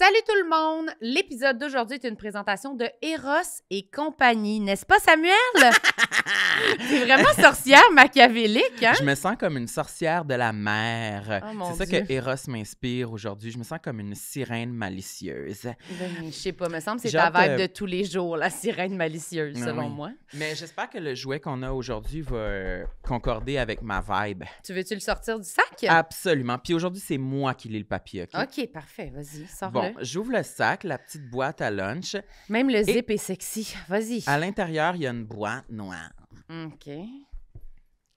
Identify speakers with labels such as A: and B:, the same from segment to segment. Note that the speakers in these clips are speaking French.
A: Salut tout le monde! L'épisode d'aujourd'hui est une présentation de Eros et compagnie, n'est-ce pas Samuel? T'es vraiment sorcière machiavélique, hein? Je me
B: sens comme une sorcière de la mer. Oh c'est ça que Eros m'inspire aujourd'hui. Je me sens comme une sirène malicieuse.
A: Ben, je sais pas, me semble que c'est ta vibe de euh, tous les jours, la sirène malicieuse, ah selon moi.
B: Mais j'espère que le jouet qu'on a aujourd'hui va euh, concorder avec ma vibe.
A: Tu veux-tu le sortir du sac?
B: Absolument. Puis aujourd'hui, c'est moi qui lis le papier, OK?
A: parfait. Vas-y, sors le
B: j'ouvre le sac, la petite boîte à lunch.
A: Même le zip est sexy. Vas-y. À
B: l'intérieur, il y a une boîte noire. OK.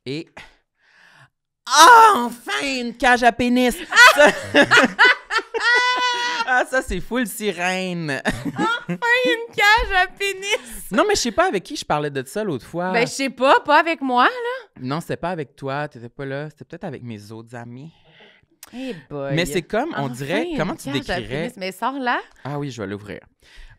B: Et. Ah, enfin, une cage à pénis! Ah, ça... ah, ça c'est sirène! enfin,
A: une cage à pénis!
B: Non, mais je sais pas avec qui je parlais de ça l'autre fois. Ben, je sais
A: pas, pas avec moi, là.
B: Non, c'est pas avec toi, t'étais pas là. C'était peut-être avec mes autres amis
A: mais c'est comme, on dirait, comment tu décrirais... Mais sors là.
B: Ah oui, je vais l'ouvrir.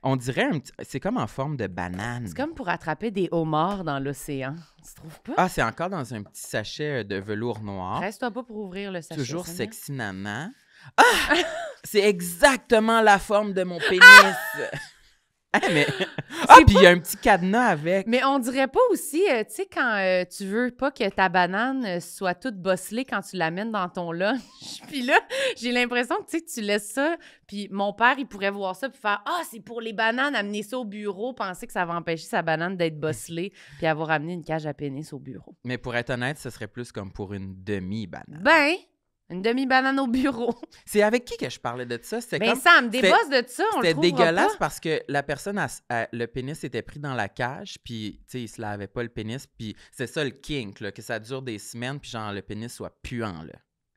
B: On dirait, c'est comme en forme de banane. C'est
A: comme pour attraper des homards dans l'océan. Tu trouves pas? Ah,
B: c'est encore dans un petit sachet euh, de velours noir. Reste-toi
A: pas pour ouvrir le sachet. Toujours sexy
B: nana. Ah!
A: c'est exactement la forme de mon ah! pénis!
B: Et mais... Ah, puis il y a un petit
A: cadenas avec. Mais on dirait pas aussi, euh, tu sais, quand euh, tu veux pas que ta banane euh, soit toute bosselée quand tu l'amènes dans ton lunch. puis là, j'ai l'impression que tu laisses ça. Puis mon père, il pourrait voir ça puis faire Ah, c'est pour les bananes, amener ça au bureau, penser que ça va empêcher sa banane d'être bosselée puis avoir amené une cage à pénis au bureau.
B: Mais pour être honnête, ce serait plus comme pour une demi-banane.
A: Ben, une demi-banane au bureau.
B: C'est avec qui que je parlais de ça? Mais ben ça me débosse de ça, C'était dégueulasse parce que la personne, le pénis était pris dans la cage, puis, tu sais, il se lavait pas le pénis, puis c'est ça le kink, que ça dure des semaines, puis genre, le pénis soit puant, là.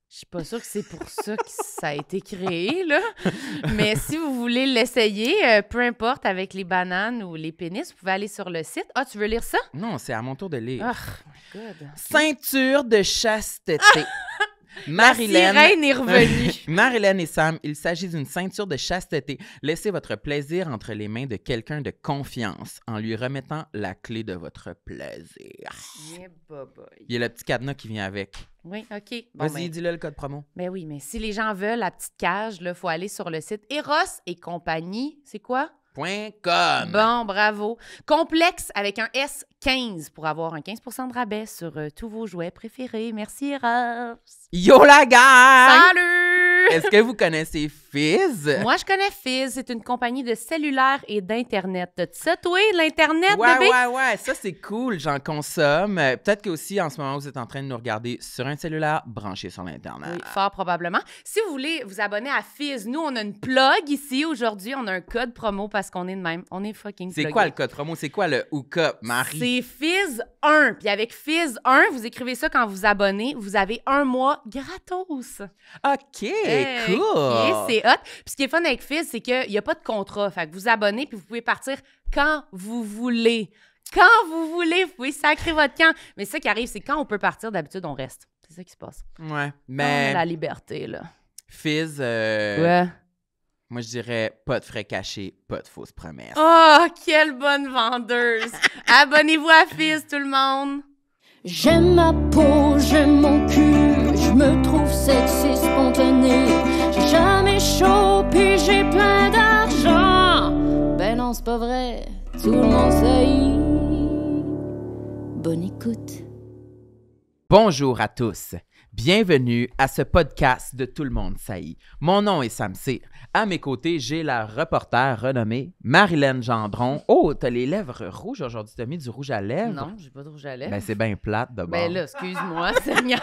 A: Je suis pas sûre que c'est pour ça que ça a été créé, là. Mais si vous voulez l'essayer, euh, peu importe, avec les bananes ou les pénis, vous pouvez aller sur le site. Ah, tu veux lire ça?
B: Non, c'est à mon tour de lire. Ah, oh my God. Ceinture de chasteté. Marilyn. est revenue. Marilyn et Sam, il s'agit d'une ceinture de chasteté. Laissez votre plaisir entre les mains de quelqu'un de confiance en lui remettant la clé de votre plaisir. il y a le petit cadenas qui vient avec.
A: Oui, OK. Vas-y, ben, dis-le le code promo. Mais ben oui, mais si les gens veulent la petite cage, il faut aller sur le site Eros et compagnie. C'est quoi? Bon, bravo. Complexe avec un S15 pour avoir un 15 de rabais sur euh, tous vos jouets préférés. Merci, Ross.
B: Yo la gare! Salut! Est-ce que vous connaissez Fizz?
A: Moi, je connais Fizz. C'est une compagnie de cellulaire et d'Internet. T'as-tu toi, l'Internet, ouais, Ouais,
B: ouais, Ça, c'est cool. J'en consomme. Peut-être que en ce moment, vous êtes en train de nous regarder sur un cellulaire branché sur l'Internet.
A: Oui, fort probablement. Si vous voulez vous abonner à Fizz, nous, on a une plug ici. Aujourd'hui, on a un code promo parce qu'on est de même. On est fucking C'est quoi le
B: code promo? C'est quoi le hookup, Marie?
A: C'est Fizz1. Puis avec Fizz1, vous écrivez ça quand vous abonnez. Vous avez un mois gratos. OK. C'est cool! C'est hot. Puis ce qui est fun avec Fizz, c'est qu'il n'y a pas de contrat. Fait que vous abonnez, puis vous pouvez partir quand vous voulez. Quand vous voulez, vous pouvez sacrer votre camp. Mais ce qui arrive, c'est quand on peut partir, d'habitude, on reste. C'est ça qui se passe. Ouais, mais... la liberté, là.
B: Fizz... Euh, ouais. Moi, je dirais pas de frais cachés, pas de fausses promesses.
A: Oh, quelle bonne vendeuse! Abonnez-vous à Fizz, tout le monde! J'aime ma peau, j'aime mon cul me trouve sexy spontané. J'ai jamais chaud, puis j'ai plein d'argent. Ben non, c'est pas vrai, tout le monde sait.
B: Bonne écoute. Bonjour à tous. Bienvenue à ce podcast de Tout le monde est. Mon nom est Sam À mes côtés, j'ai la reporter renommée Marilyn Gendron. Oh, t'as les lèvres rouges aujourd'hui. T'as mis du rouge à lèvres? Non, j'ai
A: pas de rouge à lèvres. Ben, c'est
B: bien plate d'abord. Ben là,
A: excuse-moi, Seigneur.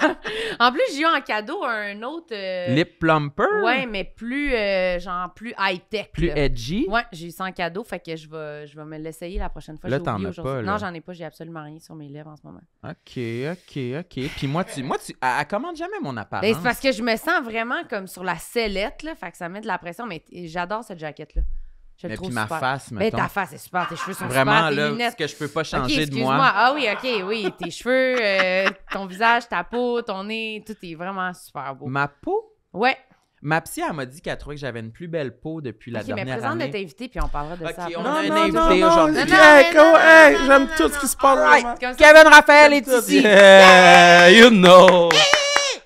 A: En plus, j'ai eu en cadeau un autre. Euh, Lip
B: plumper? Ouais,
A: mais plus, euh, genre, plus high-tech. Plus edgy? Ouais, j'ai eu ça en cadeau, fait que je vais, je vais me l'essayer la prochaine fois. Là, t'en as pas, Non, j'en ai pas, j'ai absolument rien sur mes lèvres en ce moment.
B: OK, OK, OK. Puis moi, tu. Moi, tu à, commande jamais mon appareil. Ben, c'est parce
A: que je me sens vraiment comme sur la sellette, là, fait que ça met de la pression, mais j'adore cette jaquette-là. Je mais tu trouve puis ma face, ben, mettons. Mais ta face est super, tes cheveux sont Vraiment, super, Vraiment, là, ce que je peux pas changer de moi. Ah oui, OK, oui, tes cheveux, euh, ton visage, ta peau, ton nez, tout est vraiment super beau. Ma peau? Ouais.
B: Ma psy, elle m'a dit qu'elle trouvait que j'avais une plus belle peau depuis la dernière année. OK, mais présente de notre
A: invité, puis on parlera de ça. OK, on non, a non, un invité aujourd'hui. j'aime
C: tout ce qui se passe. Kevin Raphaël est ici. Yeah, you know.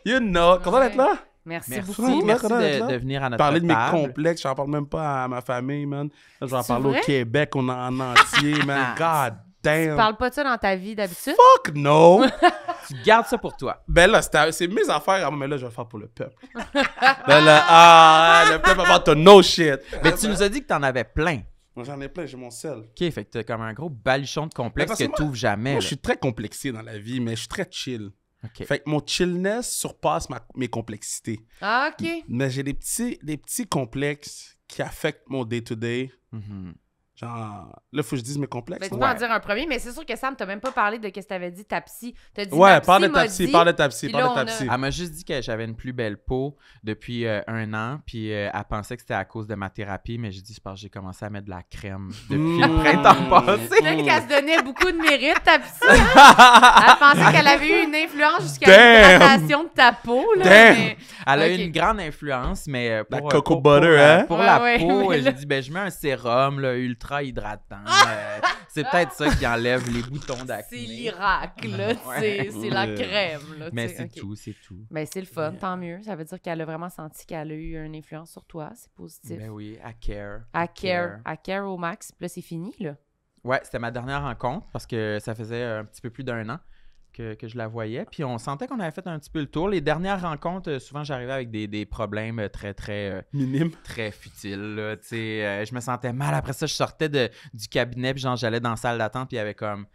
C: You know. Content d'être là.
A: Merci, beaucoup. Merci de, de,
C: venir à notre Parler de mes complexes, je n'en parle même pas à ma famille, man. je vais en parler au Québec, on en, entier, man. God damn. Tu ne parles
A: pas de ça dans ta vie d'habitude? Fuck
C: no! tu gardes ça pour toi. Ben là, c'est
B: mes affaires hein, mais là, je vais faire pour le peuple. ben là, ah, le peuple va te no shit. Mais tu nous as dit que tu en avais plein. Moi J'en ai plein, j'ai mon sel. OK, fait que comme un gros baluchon de complexes ben, que tu t'ouvres jamais. je suis très complexé dans la vie, mais je suis très chill. Fait que mon chillness
C: surpasse mes complexités. Ah, OK. Mais j'ai des petits, des petits complexes qui affectent mon day-to-day. Genre, là, faut que je dise mes complexes. Ben, tu peux en dire
A: un premier, mais c'est sûr que Sam, t'a même pas parlé de ce que t'avais dit, ta psy. T'as dit Ouais, parle de ta psy, parle de ta psy, parle de ta psy. Elle
B: m'a juste dit que j'avais une plus belle peau depuis euh, un an, puis euh, elle pensait que c'était à cause de ma thérapie, mais j'ai dit, c'est parce que j'ai commencé à mettre de la crème depuis le mmh. printemps mmh. passé. là qu'elle se
A: donnait beaucoup de mérite, ta psy. Hein. Elle pensait qu'elle avait eu une influence jusqu'à l'hydratation de ta peau. Là, Elle a eu une
B: grande influence, mais euh, pour. La cocoa coco butter, hein? Pour la peau, j'ai dit, ben, je mets un sérum, ultra hydratant. Ah! Euh, c'est peut-être ça qui enlève les boutons d'acné. C'est l'Irak, c'est la crème, Mais c'est tout, c'est tout. mais
A: ben, c'est le fun, tant mieux. Ça veut dire qu'elle a vraiment senti qu'elle a eu une influence sur toi, c'est positif. mais ben oui,
B: à care. À care,
A: à care au max, là, c'est fini, là.
B: Ouais, c'était ma dernière rencontre parce que ça faisait un petit peu plus d'un an que, je la voyais. Puis on sentait qu'on avait fait un petit peu le tour. Les dernières rencontres, euh, souvent, j'arrivais avec des, problèmes euh, très, très. Euh, Minimes. Très futiles. Là, je me sentais mal. Après ça, je sortais de, du cabinet, puis genre, j'allais dans la salle d'attente, puis il y avait comme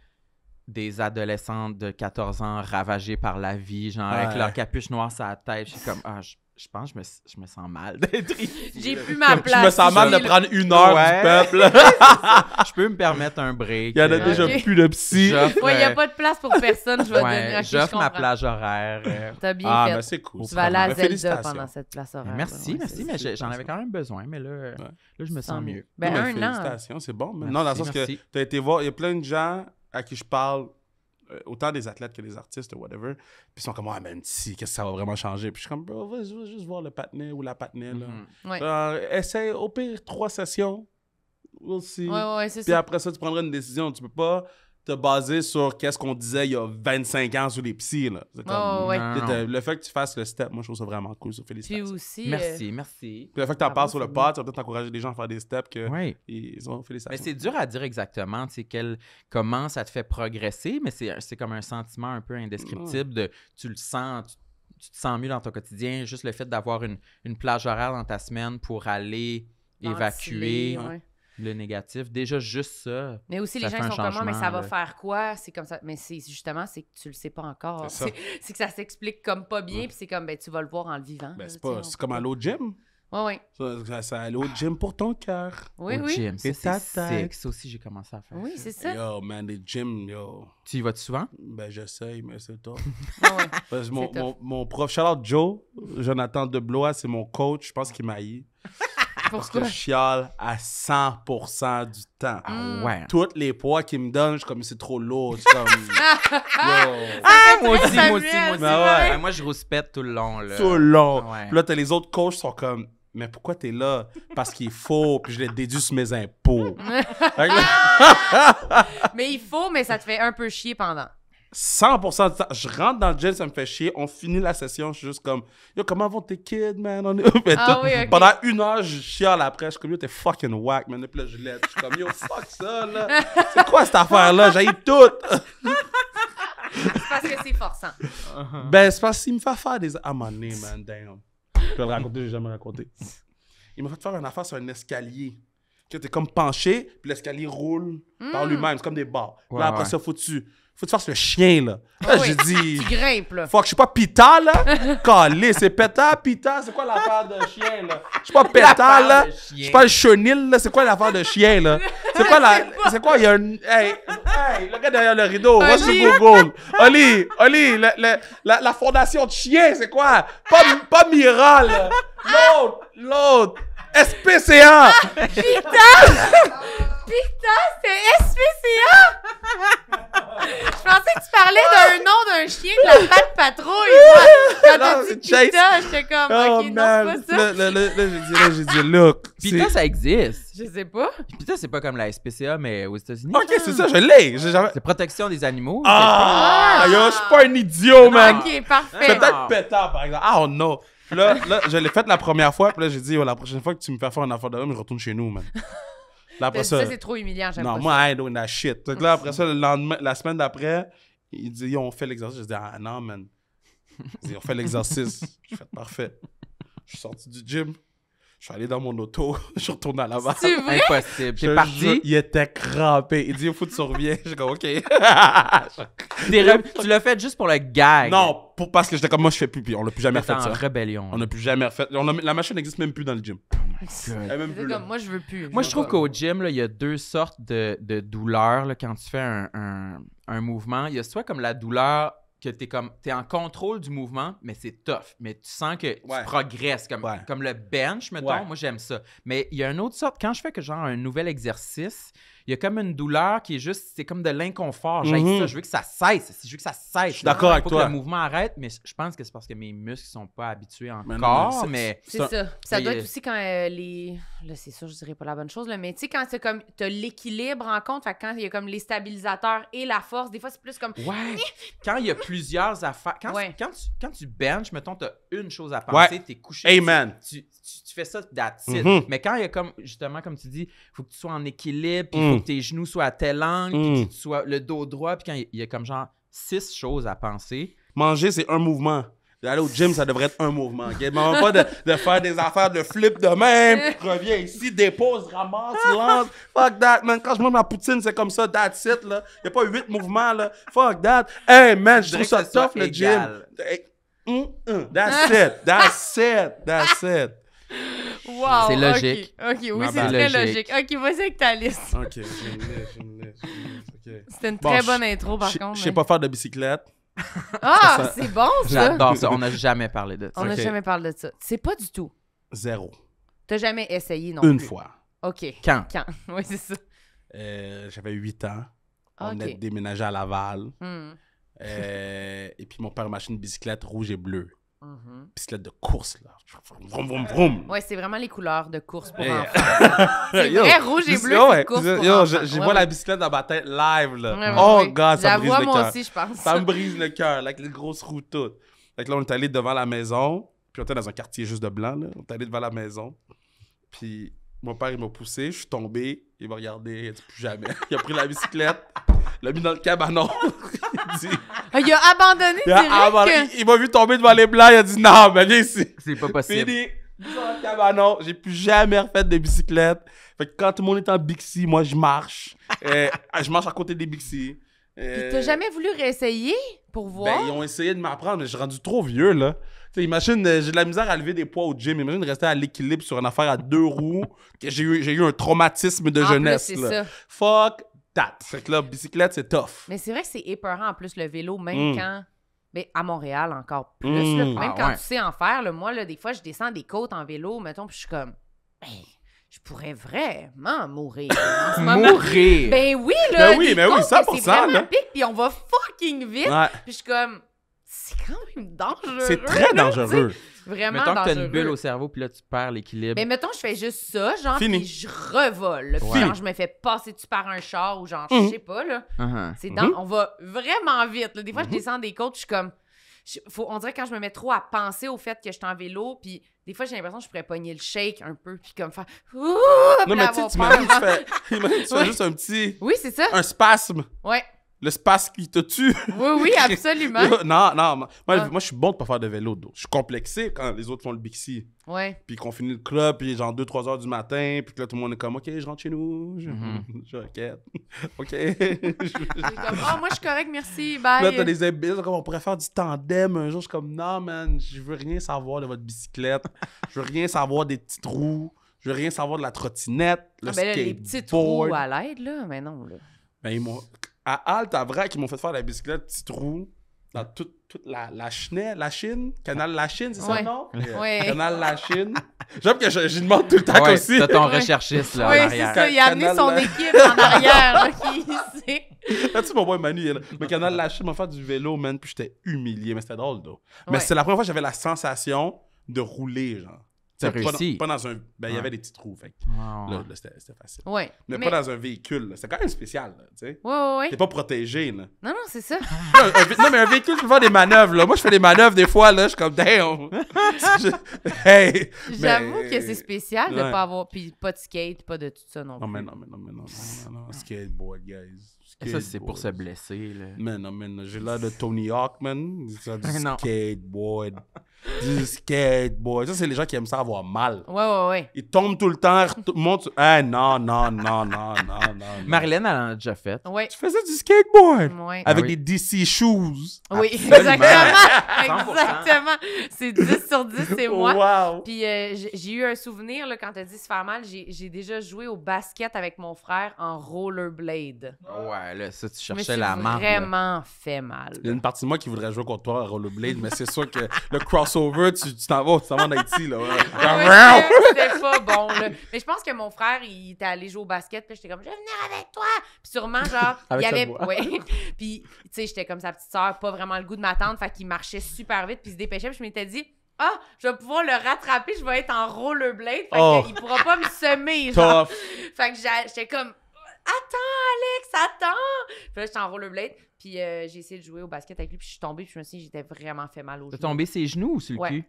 B: des adolescentes de 14 ans ravagées par la vie, genre avec leur capuche noire sur la tête. Je suis comme, ah, je je pense que je me, je me sens mal d'être J'ai plus ma place. Je me sens mal de prendre une heure du peuple. je peux me permettre un break. Il y en a euh, déjà plus de psy. Il n'y a euh, pas
A: de place pour personne. Je vais J'offre ma plage horaire. Euh. T'as bien ah, fait. c'est cool. Tu vas aller à Zelda pendant
C: cette place horaire. Merci, merci.
B: Mais j'en avais quand même besoin. Mais là, là je me sens mieux.
C: Ben, un an. Félicitations, c'est bon. Non, dans le sens que tu as été voir, il y a plein de gens à qui je parle euh, autant des athlètes que des artistes ou whatever. Puis ils sont comme, ah, même si, qu'est-ce que ça va vraiment changer? Puis je suis comme, bro, je veux juste voir le patinet ou la patinet. Là. Mhm. essaye au pire trois sessions. We'll see. Ouais, ouais, Puis ça. après ça, tu prendras une décision. Tu peux pas te baser sur qu'est-ce qu'on disait il y a 25 ans sur les psys. Là. Oh, le fait que tu fasses le step, moi, je trouve ça vraiment cool. Ça, aussi. Merci, euh, merci. le fait que tu en parles sur le pod, tu vas peut-être encourager
B: les gens à faire des steps que ils ont fait les Mais c'est dur à dire exactement quel, comment ça te fait progresser, mais c'est, comme un sentiment un peu indescriptible de tu le sens, tu, te sens mieux dans ton quotidien. Juste le fait d'avoir une, plage horaire dans ta semaine pour aller évacuer le négatif. Déjà, juste ça. Mais aussi, les gens sont comme, ah, mais ça va
A: faire quoi? C'est comme ça. Mais c'est justement, c'est que tu le sais pas encore. C'est que ça s'explique comme pas bien, puis c'est comme, ben, tu vas le voir en le vivant. Ben, c'est pas,
C: c'est comme à l'autre gym. Oui, oui. Ça, ça, aller gym pour ton cœur. Oui, oui. Et ça, c'est Ça
B: aussi, j'ai commencé à faire.
A: Oui, c'est ça.
C: Yo, man, les gym yo. Tu y vas souvent?
B: Ben, j'essaye,
C: mais c'est top. mon, prof, Charlotte Joe, Jonathan Deblois, c'est mon coach, je pense qu'il m'a parce que je chiale à 100% du temps. Ah mm. ouais. Toutes les poids qu'ils me donnent, je suis comme c'est trop lourd. Ah,
D: ah, moi aussi, moi aussi, moi aussi.
B: Moi, je respecte tout le long. Tout le long.
C: là, t'as les autres coachs qui sont comme. Mais pourquoi t'es là? Parce qu'il faut, puis je l'ai déduit mes impôts.
A: mais il faut, mais ça te fait un peu chier pendant.
C: 100% de ça, je rentre dans le gym, ça me fait chier. On finit la session, je suis juste comme, yo, comment vont tes kids, man? On est... Ah Pendant une heure, je chiale après. Je suis comme, yo, t'es fucking whack, man. Et puis là, je l'aide. Je suis comme, yo, fuck ça, là. C'est quoi cette affaire-là? J'ai tout.
A: c'est parce que c'est forçant.
C: Ben, c'est parce qu'il me fait faire des. Ah, man, man, damn. Je peux le raconter, j'ai jamais raconté. Il m'a fait faire une affaire sur un escalier que t'es comme penché, puis l'escalier roule par hmm. lui-même. C'est comme des barres. là, après ouais. foutu faut que tu fasses le chien, là. Là, ah oui. j'ai dit. tu grimpes, je sois pas pita, là. Calé, c'est péta, pita, c'est quoi l'affaire de chien, là? Je suis pas péta, là. Je suis pas le chenil, là. C'est quoi l'affaire de chien, là? C'est quoi la. C'est quoi, il y a un. Hey, le gars derrière le rideau, va sur Google. Oli, Oli, la, la, fondation de chien, c'est quoi? Pas, pas Mira, là. L'autre, l'autre. SPCA!
D: Ah,
A: pita! Putain, c'est SPCA! je pensais que tu parlais d'un nom d'un chien de la patte patrouille. Quand t'as dit Chase. j'étais comme, oh, ok, man. non, pas
B: ça. Là, j'ai dit, look. Pita, ça existe. Je sais pas. Pita, c'est pas comme la SPCA, mais aux États-Unis. Ok, c'est ça, je ah. l'ai. Jamais... C'est protection des animaux. Ah! ah je suis pas un idiot, man.
A: Ok, parfait. Peut-être ah. pétard,
C: par exemple. Ah, oh, non. Là, là, je l'ai faite la première fois, puis là, j'ai dit, oh, la prochaine fois que tu me fais faire un affaire de homme, retourne chez nous, man après ça, c'est trop humiliant. Non, moi, ça. I don't know shit. Donc là, mm. après ça, le lendemain, la semaine d'après, il dit, on fait l'exercice. Je dis, ah non, man. il dit on fait l'exercice. je fais, parfait. Je suis sorti du gym. Je suis allé dans mon auto, je suis retourné à la base C'est impossible. j'ai parti. il était crampé. Il dit il faut que tu reviennes. je dis OK. tu l'as fait juste pour le gag. Non, pour, parce que j'étais comme moi je fais plus puis on l'a plus jamais fait ça. en rébellion. On n'a plus jamais fait la machine
B: n'existe même plus dans le gym
A: moi, je veux plus. Moi, je trouve qu'au
B: gym, il y a deux sortes de, de douleurs quand tu fais un, mouvement. Il y a soit comme la douleur que tu es comme en contrôle du mouvement mais c'est tough mais tu sens que tu progresses comme comme le bench mettons moi j'aime ça mais il y a une autre sorte quand je fais que genre un nouvel exercice il y a comme une douleur qui est juste, c'est comme de l'inconfort. J'aime mm-hmm. ça, je veux que ça cesse. Je veux que ça cesse. d'accord avec toi. que le mouvement arrête, mais je pense que c'est parce que mes muscles sont pas habitués encore. Mais, c'est, ça. Ça doit être aussi
A: quand euh, les. Là, c'est sûr, je dirais pas la bonne chose, mais tu sais, quand c'est comme. T'as l'équilibre en compte, quand il y a comme les stabilisateurs et la force, des fois, c'est plus comme. Ouais.
B: quand il y a plusieurs affaires. Quand,
A: quand, tu, quand
B: tu benches, mettons, t'as une chose à penser, ouais. t'es couché. Amen. Tu, tu, fais ça, that's mm-hmm. Mais quand il y a comme, justement, comme tu dis, faut que tu sois en équilibre, Mm. que tes genoux soient à telle angle, mm. que tu sois le dos droit, puis quand il y, a comme genre six choses à penser.
C: Manger, c'est un mouvement. Aller au gym, ça devrait être un mouvement. Okay? Mais pas de, faire des affaires de flip de même. Reviens ici, dépose, ramasse, lance. Fuck that, man. Quand je mange ma poutine, c'est comme ça. That's it, là. Il n'y a pas huit mouvements, là. Fuck that. Hey, man, je, trouve ça tough, le gym. Mm, that's it. That's it. That's it
A: c'est logique. OK, oui, c'est ben, très logique. OK, vas-y avec ta liste. OK, C'était une très bonne intro, par contre. Je sais pas
C: faire de bicyclette. Ah, c'est bon, ça! J'adore ça. On n'a jamais parlé de ça. On n'a jamais
A: parlé de ça. C'est pas du tout. Zéro. T'as jamais essayé, non Une fois. OK. Quand? Quand? oui, c'est ça.
C: Euh, j'avais 8 ans. On est a déménagé à Laval. Hmm. Euh, et puis mon père m'a acheté une bicyclette rouge et bleue. Mm mm-hmm. Bicyclette de course, là. Vroom, vroom, vroom.
A: Ouais, c'est vraiment les couleurs de course pour enfants. c'est vrai, rouge et bleu, c'est course yo, pour la
C: bicyclette dans ma tête live, là. oh, gars, ça me brise le cœur. Ça me brise le cœur, avec les grosses roues toutes. là, on est allé devant la maison, puis on était dans un quartier juste de blanc, là. On est allé devant la maison, puis mon père, il m'a poussé, je suis tombé, il m'a regardé, il a dit plus jamais. Il a pris la bicyclette, l'a mis dans le cabanon.
A: Ah, il a abandonné il a euh.
C: Il m'a vu tomber devant les blancs, il a dit non, mais viens ici. C'est pas possible. Fini. Cabanon, j'ai plus jamais refait de bicyclette. Fait que quand tout le monde est en Bixi, moi je marche. Euh, je marche à côté des Bixi. Euh... T'as jamais
A: voulu réessayer pour ben, voir? Ben, ils
C: ont essayé de m'apprendre, mais je suis rendu trop vieux, là. imagine, euh, j'ai de la misère à lever des poids au gym. Imagine rester à l'équilibre sur une affaire à deux roues. j'ai eu, eu, un traumatisme de jeunesse. là. Ça. Fuck c'est Fait que la bicyclette, c'est tough.
A: Mais c'est vrai que c'est épeurant en plus le vélo, même hmm. quand. Mais à Montréal, encore plus. Hmm. même ah, quand tu sais en faire, moi, là, des fois, je descends des côtes en vélo, mettons, puis je suis comme, ben, je pourrais vraiment mourir. mourir! Ben oui, là! Ben oui, mais ben oui, 100%! C'est vraiment pic, puis on va fucking vite. Puis je suis comme, c'est quand même dangereux. C'est très dangereux. Vraiment mettons dangereux. Mettons que t'as une bulle au
B: cerveau, puis là, tu perds l'équilibre. Mais ben,
A: mettons, je fais juste ça, genre, puis je revole. Puis genre, je me fais passer dessus par un char ou genre, mhm. je sais pas, là.
B: Uh-huh. C'est mhm. dans... On
A: va vraiment vite. Là. Des fois, je mhm. descends des côtes, je suis comme... Faut... On dirait quand je me mets trop à penser au fait que je suis en vélo, puis des fois, j'ai l'impression que je pourrais pogner le shake un peu, puis comme faire...
D: non,
C: mais tu sais, tu fais, tu fais juste un petit...
A: Oui, c'est ça. Un
C: spasme. Ouais l'espace qui te tue. Oui, oui, absolument. non, non. Moi, moi ah. je suis bon de pas faire de vélo. Je suis complexé quand les autres font le Bixi. Ouais. Puis qu'on finit le club, puis genre 2-3 heures du matin, puis que là, tout le monde est comme, OK, je rentre chez nous. Je, mm OK. je requête. OK.
A: comme, oh, moi, je suis correct, merci. Bye. Là, t'as des
C: imbéciles, on pourrait faire du tandem. Un jour, je suis comme, non, man, je veux rien savoir de votre bicyclette. je veux rien savoir des petits trous. Je veux rien savoir de la trottinette. Ah, ben les petits trous à
A: l'aide, là. Mais non, là.
C: Ben, moi, à Halte, à vrai ils m'ont fait faire la bicyclette petit trou dans toute, toute la, la, Chine, la Chine, Canal La Chine, c'est ça, non? Oui. Canal La Chine. J'aime que j'y demande tout le temps ouais, aussi. C'est ton recherchiste, là, en arrière. c'est ça. Il a amené son équipe en arrière, là, qui sait. Là-dessus, mon boy Manu, il Mais Canal La Chine m'a fait du vélo, man, puis j'étais humilié. Mais c'était drôle, là. Mais c'est la première fois que j'avais la sensation de rouler, genre. Pas dans, un. Ben, il y avait des petits trous. Fait là, c'était facile. Mais, pas dans un véhicule. c'est quand même spécial. Là, sais. Ouais, ouais, T'es pas protégé. Là. Non, non, c'est ça. non, mais un véhicule, tu faire des manœuvres. Là. Moi, je fais des manœuvres des fois. là Je suis comme, damn.
A: J'avoue que c'est spécial de de pas avoir. Puis pas de skate, pas de tout ça non, non plus. Mais non, mais non,
C: mais non, non, non, non. Skateboard, guys. ça, c'est pour se blesser. Là. Mais non, mais non. J'ai l'air de Tony Hawkman. skateboard du boy Ça, c'est les gens qui aiment ça avoir mal.
A: Ouais, ouais, ouais.
C: Ils tombent tout le temps, montent. ah non, non, non, non, non, non. non. Marlène, elle en a déjà fait.
A: Ouais. Tu faisais du skateboard. Ouais. Avec ah des
C: DC shoes.
A: Oui, exactement. exactement. C'est 10 sur 10, c'est moi. Wow. Puis euh, j'ai eu un souvenir, là, quand t'as dit se faire mal, j'ai déjà joué au basket avec mon frère en rollerblade. Ouais, là,
B: ça, tu cherchais la
A: marque. vraiment fait mal.
C: Il y a une partie de moi qui voudrait jouer contre toi en rollerblade, mais c'est sûr que le cross tu t'en vas, tu t'en vas en Haïti, là. Ah
D: c'était pas
A: bon, là. Mais je pense que mon frère, il était allé jouer au basket, puis j'étais comme, je vais venir avec toi. Puis sûrement, genre, il y avait. Ouais. Puis, tu sais, j'étais comme sa petite soeur, pas vraiment le goût de m'attendre, fait qu'il marchait super vite, puis il se dépêchait, puis je m'étais dit, ah, je vais pouvoir le rattraper, je vais être en rollerblade, fait oh. qu'il pourra pas me semer, genre. Fait que j'étais comme, Attends, Alex, attends! Puis là, j'étais en rollerblade. Puis euh, j'ai essayé de jouer au basket avec lui. Puis je suis tombée. Puis je me suis dit j'étais vraiment fait mal au genoux. T'as tombé ses genoux ou sur le ouais, cul?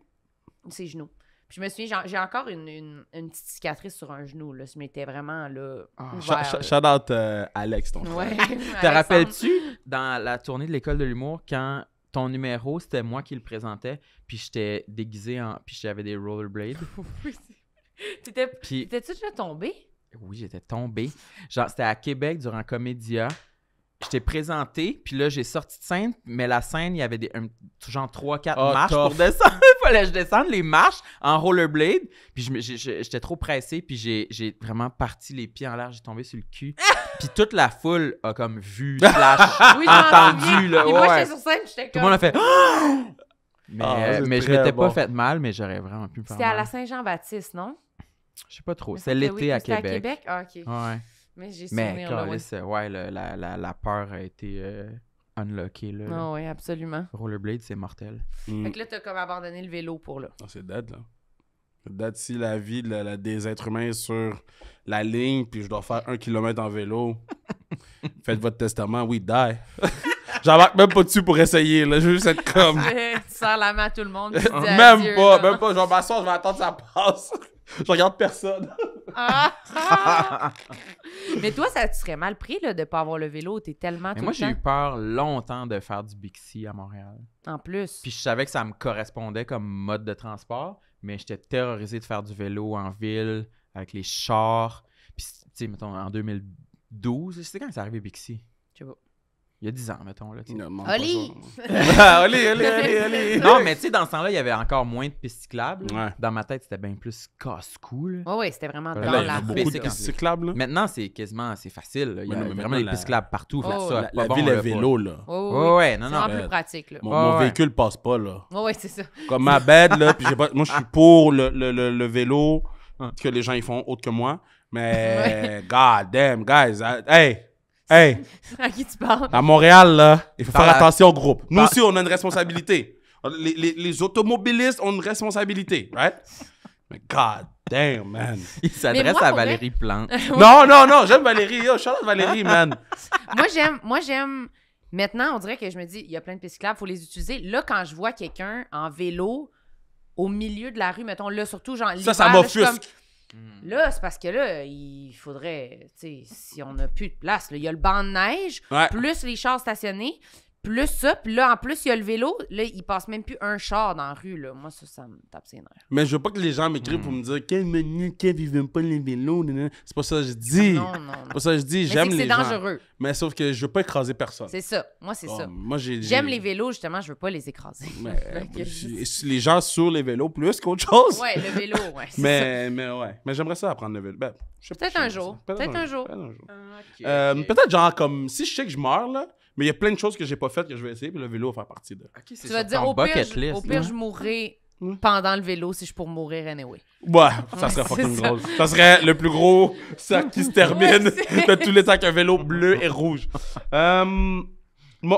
A: Ses genoux. Puis je me souviens, j'ai encore une, petite cicatrice sur un genou. Là. Je m'étais vraiment là. Ah, shout out euh, Alex, ton frère. Ouais, Te rappelles-tu
B: dans la tournée de l'école de l'humour quand ton numéro, c'était moi qui le présentais, puis j'étais déguisé en. Puis j'avais des rollerblades. oui, T'étais-tu
A: déjà tombé?
B: Oui, j'étais tombé. Genre, c'était à Québec durant Comédia. Je t'ai présenté, puis là, j'ai sorti de scène, mais la scène, il y avait des, genre 3-4 ah, marches pour descendre. il fallait que je descende les marches en rollerblade. Puis j'étais trop pressé, puis j'ai vraiment parti les pieds en l'air, j'ai tombé sur le cul. puis toute la foule a comme vu, oui, entendu. Là, moi, j'étais sur scène, j'étais comme... Tout le monde a fait... mais, ah, euh, mais je m'étais pas fait mal, mais j'aurais vraiment pu me faire C'était à la
A: Saint-Jean-Baptiste, non?
B: Je sais pas trop. C'est l'été à, Québec. à Québec. Ah, ok. Mais j'ai souvenir là, ouais. la, la, la, peur a été euh, unlockée. Là. Ah oui, absolument. Rollerblade, c'est mortel. Mm. Fait
A: que là, t'as comme abandonné le vélo pour là. Ah, c'est
C: dead, là. Date si la vie des êtres humains est sur la ligne, puis je dois faire un kilomètre en vélo. Faites votre testament, oui, die. J'embarque même pas dessus pour essayer, là. Je veux juste être comme. tu
A: sers la main à tout le monde. même, pas, même pas, même
C: pas. Je vais m'asseoir, je vais attendre que ça passe je regarde personne. Ah!
A: Mais toi, ça te serait mal pris là, de ne pas avoir le vélo. T'es tellement. Mais moi, j'ai eu
B: peur longtemps de faire du Bixi à Montréal. En plus. Puis je savais que ça me correspondait comme mode de transport, mais j'étais terrorisé de faire du vélo en ville avec les chars. Puis, tu sais, mettons, en 2012, c'était quand ça arrivé Bixi? il y a 10 ans, mettons. Là, Oli! Oli, Oli, Oli, Oli! Non, mais tu sais, dans ce temps-là, il y avait encore moins de pistes cyclables. Dans ma tête, c'était bien plus casse-cou.
A: oui, c'était vraiment ouais,
B: dans la route. beaucoup de pistes cyclables. Maintenant, c'est quasiment c'est facile. Il y a vraiment des pistes cyclables partout. Oh, ça, la, ville à vélo, là. Oh, oui, ouais, non, non. C'est vraiment plus pratique. Mon,
C: véhicule passe pas, là. Oui, c'est ça. Comme ma bête, là, moi, je suis pour le vélo ah. que les gens ils font autre que moi. Mais, god damn, guys, hey! Hey!
D: à qui tu parles? À Montréal,
C: là, il faut faire attention au groupe. Nous aussi, on a une responsabilité. les, automobilistes ont une responsabilité, right? Mais God damn, man. Il s'adresse à Valérie vrai... non, non, non, j'aime Valérie. Yo, Valérie, man.
A: moi, j'aime. Moi, j'aime. Maintenant, on dirait que je me dis, il y a plein de pistes cyclables, il faut les utiliser. Là, quand je vois quelqu'un en vélo au milieu de la rue, mettons, là, surtout, genre, Ça, ça m'offusque. Hmm. Là, c'est parce que là, il faudrait, tu sais, si on n'a plus de place, il y a le banc de neige, plus les chars stationnés, plus ça, puis là, en plus, il y a le vélo. Là, il passe même plus un char dans la rue. Là. Moi, ça, ça me tape ses nerfs.
C: Mais je veux pas que les gens m'écrivent pour hmm. me dire Quel menu, vivent vivent pas les vélos. C'est pas ça que je dis. Non, non. non. C'est pas ça que je dis. J'aime les C'est dangereux. Mais sauf que je veux pas écraser personne. C'est
A: ça. Moi, c'est oh, ça. J'aime les vélos, justement, je veux pas les écraser. Euh,
C: les gens sur les vélos plus qu'autre chose. Ouais,
A: le vélo, ouais. mais,
C: mais ouais. Mais j'aimerais ça apprendre le vélo. Ben, peut-être
A: un, un jour. Peut-être un jour. Ah,
C: euh, peut-être genre comme si je sais que je meurs, là mais il y a plein de choses que j'ai pas faites que je vais essayer, puis le vélo va faire partie de. tu vas dire, au pire, je, au
A: mourrai mmh. Mmh. pendant le vélo si je pour mourir anyway. Ouais, ça serait fucking
C: gros. Ça. serait le plus gros sac qui se termine de tous les sacs, un vélo bleu et rouge. euh,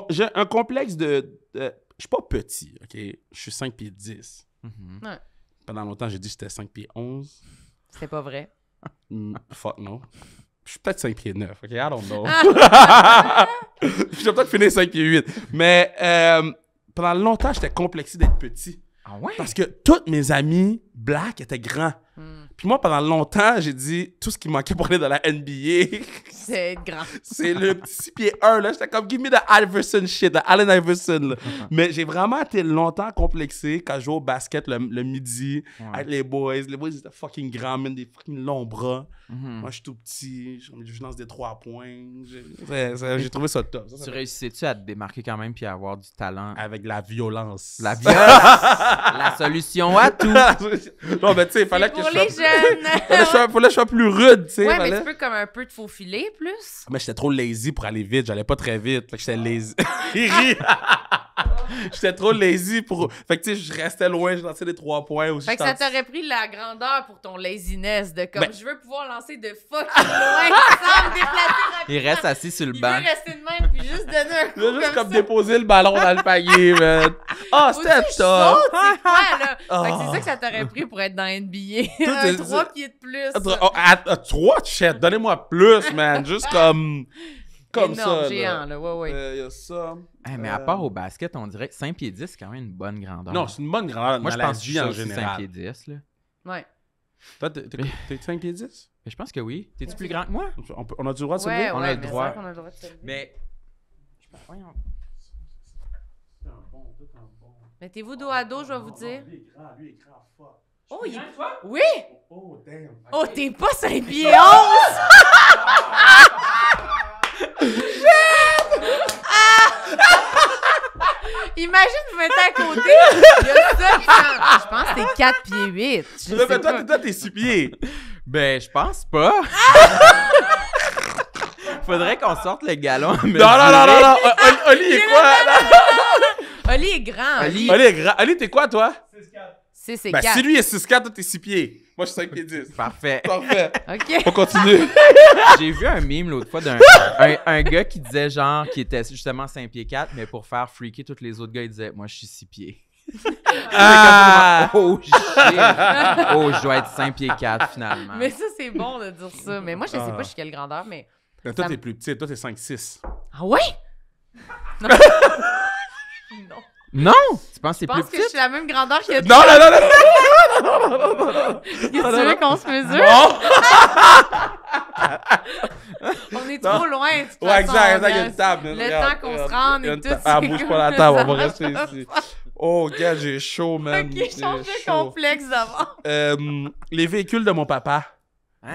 C: j'ai un complexe de. Je suis pas petit, ok? Je suis 5 pieds 10. Mm-hmm. Pendant longtemps, j'ai dit que j'étais 5 pieds 11.
A: C'était pas vrai.
C: Mm, fuck, non je suis peut-être 5 pieds 9, OK? I don't know. je suis peut-être fini 5 pieds 8. Mais euh, pendant longtemps, j'étais complexé d'être petit. Ah ouais? Parce que tous mes amis blacks étaient grands. Hmm. Puis moi, pendant longtemps, j'ai dit tout ce qui manquait pour aller dans la NBA.
A: C'est grand. c'est le
C: petit pied 1, là. J'étais comme, give me the Iverson shit, the Allen Iverson. Mais j'ai vraiment été longtemps complexé quand je jouais au basket le, midi avec les boys. Les boys, étaient fucking grands, même des fucking longs bras. Mm-hmm. Moi, je suis tout petit. Je lance des trois points. J'ai trouvé ça top. tu
B: réussissais-tu à te démarquer quand même puis à avoir du talent? Avec la violence. La violence! la solution à tout! non, mais tu sais, il fallait que je jeune. fallait, que je sois plus rude, tu
C: sais. Ouais, mais tu peux
A: comme un peu te faufiler plus.
C: Ah, mais j'étais trop lazy pour aller vite. J'allais pas très vite. Fait que j'étais lazy. Il rit. J'étais trop lazy pour. Fait que tu sais, je restais loin, je lançais les trois points aussi. Fait que ça
A: t'aurait pris la grandeur pour ton laziness de comme ben- je veux pouvoir lancer de fuck loin sans
C: me déplacer rapidement. Il reste assis sur le banc. Il
A: veut rester de même puis juste donner un
C: coup. juste comme, déposer le ballon dans le panier, man. Oh, step top!
A: C'est Fait que c'est ah. ça que ça t'aurait pris pour être dans NBA. trois pieds de plus.
C: Oh, trois,
B: chat, donnez-moi plus, man. Juste comme
A: comme énorme, ça. géant, là. Ouais, ouais. Il euh, y a
C: ça. Eh, mais à part euh,
B: au basket, on dirait 5 pieds 10, c'est quand même une bonne grandeur. Non, c'est une bonne grandeur. Moi, je pense que c'est 5 pieds 10, là. Ouais. Toi, t'es, 5 pieds 10? Mais je pense que
C: oui. T'es-tu plus grand que moi? On, a du droit de se ouais, on, a le droit. on a le droit de se
A: Mais. Je Mettez-vous dos à dos, je vais vous dire. Oh, il est... Oui! Oh, damn. Oh, t'es pas 5 pieds 11! Ah! Imagine, vous mettez à côté, il y a ça qui Je pense que c'est 4 pieds 8. Je sais mais
B: toi, t'es- 6 pieds. Ben, je pense pas. Faudrait qu'on sorte le galon. Non, non, non, non, non.
D: Oli
A: est quoi? Oli est grand. Oli. Oli, est
B: grand. Oli, t'es quoi, toi? 6 4. Ben, 4. si lui est 6 6-4, toi, t'es 6 pieds. Moi, je suis 5 pieds 10. Parfait. Parfait. OK. On continue. J'ai vu un mime l'autre fois d'un gars qui disait genre qui était justement 5 pieds 4, mais pour faire freaker tous les autres gars, il disait Moi, je suis 6 pieds. Ah! ah! Oh shit! Oh, je dois être 5 pieds 4 finalement. Mais
A: ça, c'est bon de dire ça. Mais moi, je sais ah. pas, je suis quelle grandeur, mais.
C: toi, t'es es plus petit. Toi, t'es 5-6.
A: Ah ouais? Non.
B: non. Non! Tu penses que c'est plus petit? Je pense que
A: je suis la même grandeur que toi. Non, non,
B: non, non! non, non,
A: Tu veux qu'on se
B: mesure?
D: on est trop loin, de Ouais, exact, exact, il y a une table. Le temps qu'on se
C: rende et tout. Ah, bouge pas la table, on va rester ici. Oh, gars, j'ai chaud, man. Ok, change de complexe d'avant. les véhicules de mon papa.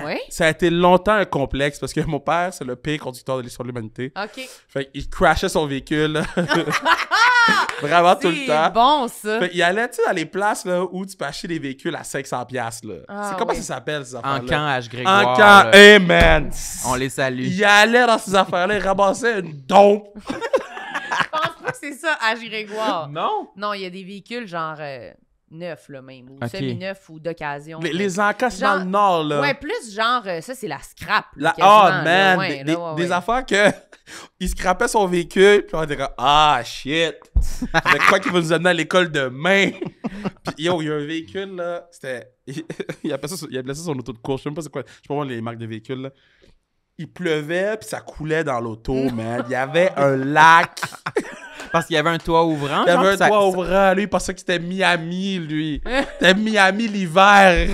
C: Oui? Ça a été longtemps un complexe parce que mon père, c'est le pire conducteur de l'histoire de l'humanité. OK. Fait qu'il crashait son véhicule. Vraiment tout le temps. bon, ça. il allait, tu sais, dans les places là, où tu peux acheter des véhicules à 500$. Là. Ah c'est comment ça s'appelle, ces affaires-là? En camp, H. Grégoire. En camp, amen. On les salue. Il allait dans ces affaires-là, il ramassait une dompe.
A: Je pense pas que c'est ça, H. Grégoire. Non. Non, il y a des véhicules genre. Euh, neuf, là, même, ou semi-neuf ou d'occasion. Les, les c'est dans le
C: nord, là. Ouais,
A: plus genre, euh, ça, c'est la scrap. Ah, man!
C: des, affaires que... Il scrapait son véhicule, puis on dirait « Ah, shit! » C'est quoi qu'il va nous amener à l'école demain? puis, yo, il y a un véhicule, là, c'était... Il, a appelait ça, ça son auto de course. Je sais même pas c'est quoi. Je sais pas les marques de véhicules, là il pleuvait, puis ça coulait dans l'auto, man. Il y avait un lac.
B: Parce qu'il y avait un toit
C: ouvrant. Il y avait un toit ouvrant. Lui, parce que c'était Miami, lui. c'était Miami l'hiver.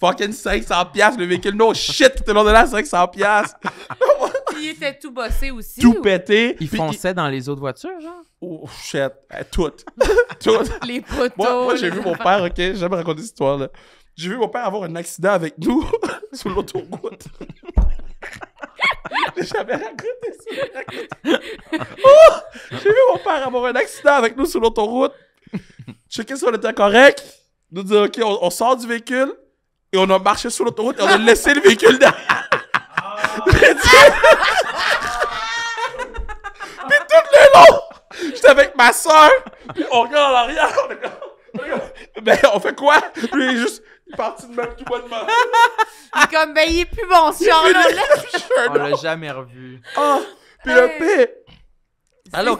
C: Fucking 500 le véhicule. No shit, tout le long de
B: là, 500
A: il était tout bossé aussi. Tout
B: pété. Il fonçait dans les autres voitures, genre. Oh shit. Eh, toutes. toutes. Les poteaux. Moi, moi j'ai vu mon père, ok,
C: j'aime raconter cette histoire-là. J'ai vu mon père avoir un accident avec nous sur l'autoroute.
D: J'avais raconté ça.
C: Oh! J'ai vu mon père avoir un accident avec nous sur l'autoroute. Checker si on était correct. Nous dire, OK, on, sort du véhicule. Et on a marché sur l'autoroute et on a laissé le véhicule derrière. Ah. Puis tout le long, j'étais avec ma soeur. Puis on regarde en arrière. Mais on
B: fait quoi? Lui, juste.
C: Il est parti de même tout bonnement. Il comme, ben, il est plus bon, ce
A: genre-là.
B: On l'a jamais revu.
C: Oh,
A: puis le euh,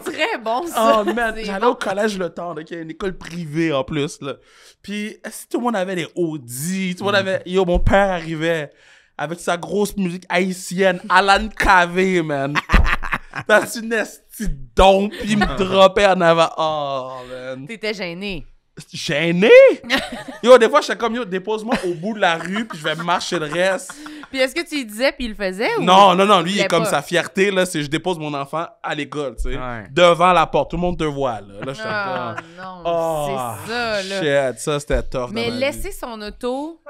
A: C'est très bon, ça. Oh, man,
C: j'allais au collège le temps, il y a une école privée en plus, là. Puis, si tout le monde avait des Audi, tout le monde mm. avait... Yo, mon père arrivait avec sa grosse musique haïtienne, Alan Cave, man. T'as une esti dompe, il me dropait en avant. Oh, man.
A: T'étais gêné
C: gêné. yo, des fois, je suis comme, yo, dépose-moi au bout de la rue, puis je vais marcher le reste.
A: Puis est-ce que tu disais, puis il le faisait? Ou... Non, non, non, lui, il, est comme sa
C: fierté, là, c'est je dépose mon enfant à l'école, tu sais, devant la porte. Tout le monde te voit, là. Là, ah, non,
A: oh, c'est ça, là. Shit, ça, c'était tough. Mais laisser son auto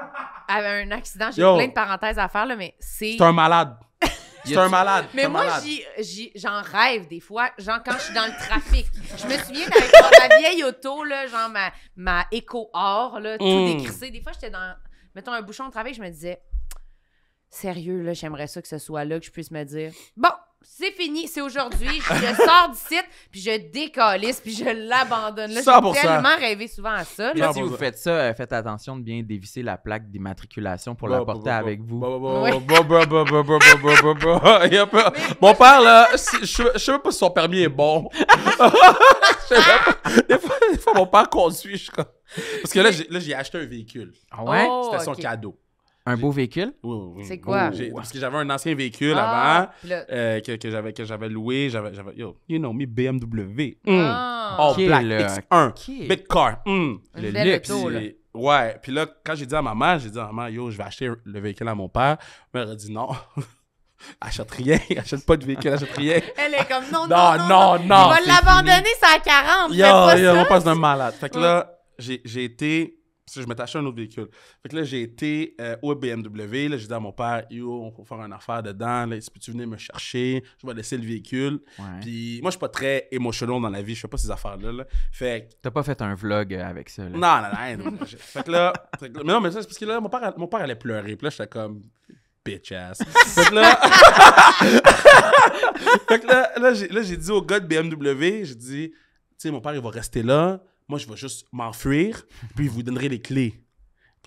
A: à un accident, j'ai plein de parenthèses à faire, là, mais c'est. C'est un malade.
C: C'est un malade. Mais moi,
A: j'en rêve des fois. Genre, quand je suis dans le trafic, je me souviens dans ma vieille auto, là, genre ma, ma or, là, tout mm. décrissé. Des fois, j'étais dans, mettons, un bouchon de travail, je me disais, sérieux, là, j'aimerais ça que ce soit là que je puisse me dire, bon, c'est fini, c'est aujourd'hui, je sors du site, puis je décalisse, puis je l'abandonne. j'ai tellement rêvé souvent à ça. Là. Si vous faites
B: ça, faites attention de bien dévisser la plaque d'immatriculation pour la porter avec vous. Mon père, là, je sais même pas si son permis est bon.
C: des, fois, mon père conduit, je crois. Parce que là, j'ai acheté un véhicule. C'était son cadeau
B: un beau véhicule? Oui, oui. C'est quoi?
C: parce que j'avais un ancien véhicule ah, avant euh, que, que j'avais, loué. J'avais, yo, you know me, BMW. oh, ah. mm. Black X1. Big car. Le luxe. Ouais. Puis là, quand j'ai dit à maman, j'ai dit à maman, yo, je vais acheter le véhicule à mon père. Elle a dit non. achète rien, achète pas de véhicule, achète rien.
A: Elle est comme non, non, non, non. non,
C: non. Il va l'abandonner,
A: c'est à 40. Yo, yo, on passe d'un malade. Fait que
C: là, j'ai été que je m'étais à un autre véhicule. Fait que là, j'ai été euh, au BMW. Là, j'ai dit à mon père, yo, on va faire une affaire dedans. Là, peux-tu venir me chercher? Je vais laisser le véhicule. Puis moi, je suis pas très émotionnel dans la vie. Je fais pas ces affaires-là. Fait
B: que... T'as pas fait un vlog euh, avec ça, là? Non, non, non. fait que là... Mais non,
C: mais ça, c'est parce que là, mon père, mon père allait pleurer. Puis là, j'étais comme bitch ass. fait que là, fait que là, là, j'ai, là, j'ai dit au gars de BMW, j'ai dit, tu sais, mon père, il va rester là. Moi, je vais juste m'enfuir, puis vous donnerez les clés.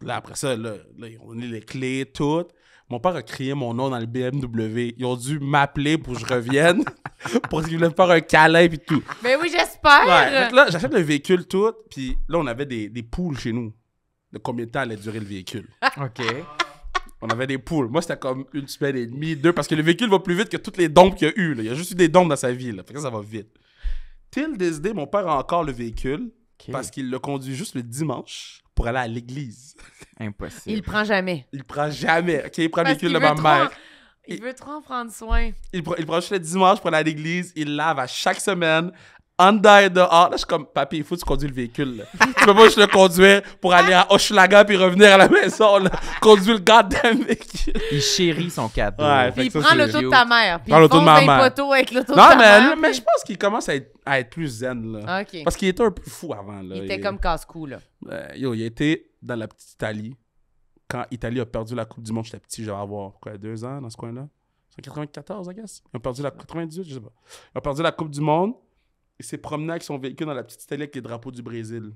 C: Là, après ça, là, on a les clés, toutes Mon père a crié mon nom dans le BMW. Ils ont dû m'appeler pour que je revienne, parce qu'ils voulaient faire un câlin et tout.
A: Mais ben oui, j'espère. là, j'achète
C: le véhicule, tout. Puis là, on avait des, poules chez nous. De combien de temps allait durer le véhicule. OK. On avait des poules. Moi, c'était comme une semaine et demie, deux, parce que le véhicule va plus vite que toutes les dompes qu'il y a eu. Il y a juste eu des dompes dans sa ville. ça va vite. Till this day, mon père a encore le véhicule. Parce qu'il le conduit juste le dimanche pour aller à l'église. Impossible. Il prend jamais. Il prend jamais. OK, il prend le véhicule de ma mère.
A: Il, veut trop en prendre soin.
C: Il, il, prend juste le dimanche pour aller à l'église. Il lave à chaque semaine. Honda et dehors. Là, je suis comme, papy, il faut que tu conduis le véhicule. tu peux pas juste le conduire pour aller à Hochelaga puis revenir à la maison. Conduire le goddamn véhicule. Il chérit son cadeau. puis il prend l'auto de ta mère. Puis prend l'auto de ma mère. avec l'auto de ta mère. Non, mais je pense qu'il commence à être, plus zen. Là. Parce qu'il était un peu fou avant. Là. Il était comme casse-cou. Euh, yo, il était dans la petite Italie. Quand Italie a perdu la Coupe du Monde, j'étais petit, j'avais avoir quoi, deux ans dans ce coin-là. 94, I guess. Il a perdu la je sais pas. Ils ont perdu la Coupe du Monde s'est promené avec son véhicule dans la petite télé avec les drapeaux du Brésil.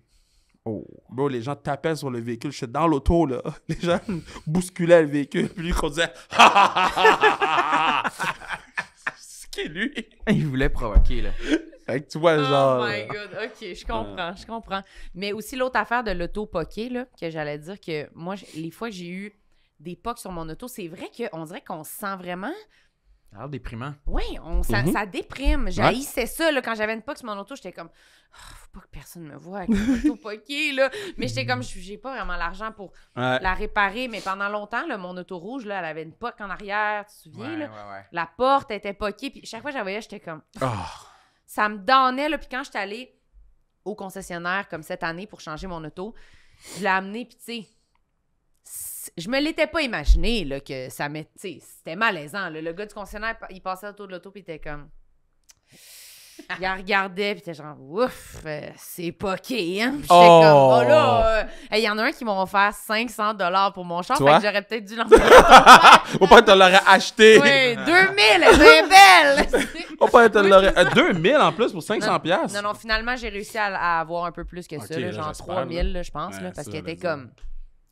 C: Oh. Bro, les gens tapaient sur le véhicule. Je suis dans l'auto, là. Les gens bousculaient le véhicule. Puis lui, qu'on disait
B: C'est qui, lui Il voulait provoquer, là. Fait que tu vois, oh genre. Oh my
A: God, ok, je comprends, je comprends. Mais aussi, l'autre affaire de lauto poké là, que j'allais dire que moi, les fois j'ai eu des pocs sur mon auto, c'est vrai qu'on dirait qu'on sent vraiment
B: ça déprimant. Oui, on, ça, mhm.
A: déprime. J'haïssais ça. Là, quand j'avais une sur mon auto, j'étais comme, ah, faut pas que personne me voit avec mon auto poqué. Mais j'étais comme, je j'ai pas vraiment l'argent pour la réparer. Mais pendant longtemps, mon auto rouge, là, elle avait une poque en arrière. Tu te souviens? La porte était poquée. Puis chaque fois que voyais, j'étais comme, ah. ça me donnait. Là. Puis quand j'étais allée au concessionnaire, comme cette année, pour changer mon auto, je l'ai amené. Puis tu sais, je me l'étais pas imaginé là, que ça m'était. C'était malaisant. Le gars du concessionnaire, il passait autour de l'auto et il était comme. Il regardait, puis t'es genre, ouf, euh, c'est c'est ok hein? je oh. comme, oh, oh là, euh, il y en a un qui m'ont offert 500 pour mon char, fait que j'aurais peut-être dû l'envoyer.
C: Au que tu l'aurais acheté. Oui,
A: 2000, c'est belle!
C: Au que tu l'aurais. 2000 euh, en plus pour 500 Non, non,
A: non finalement, j'ai réussi à, avoir un peu plus que ça, genre 3000, je pense, parce qu'il était comme.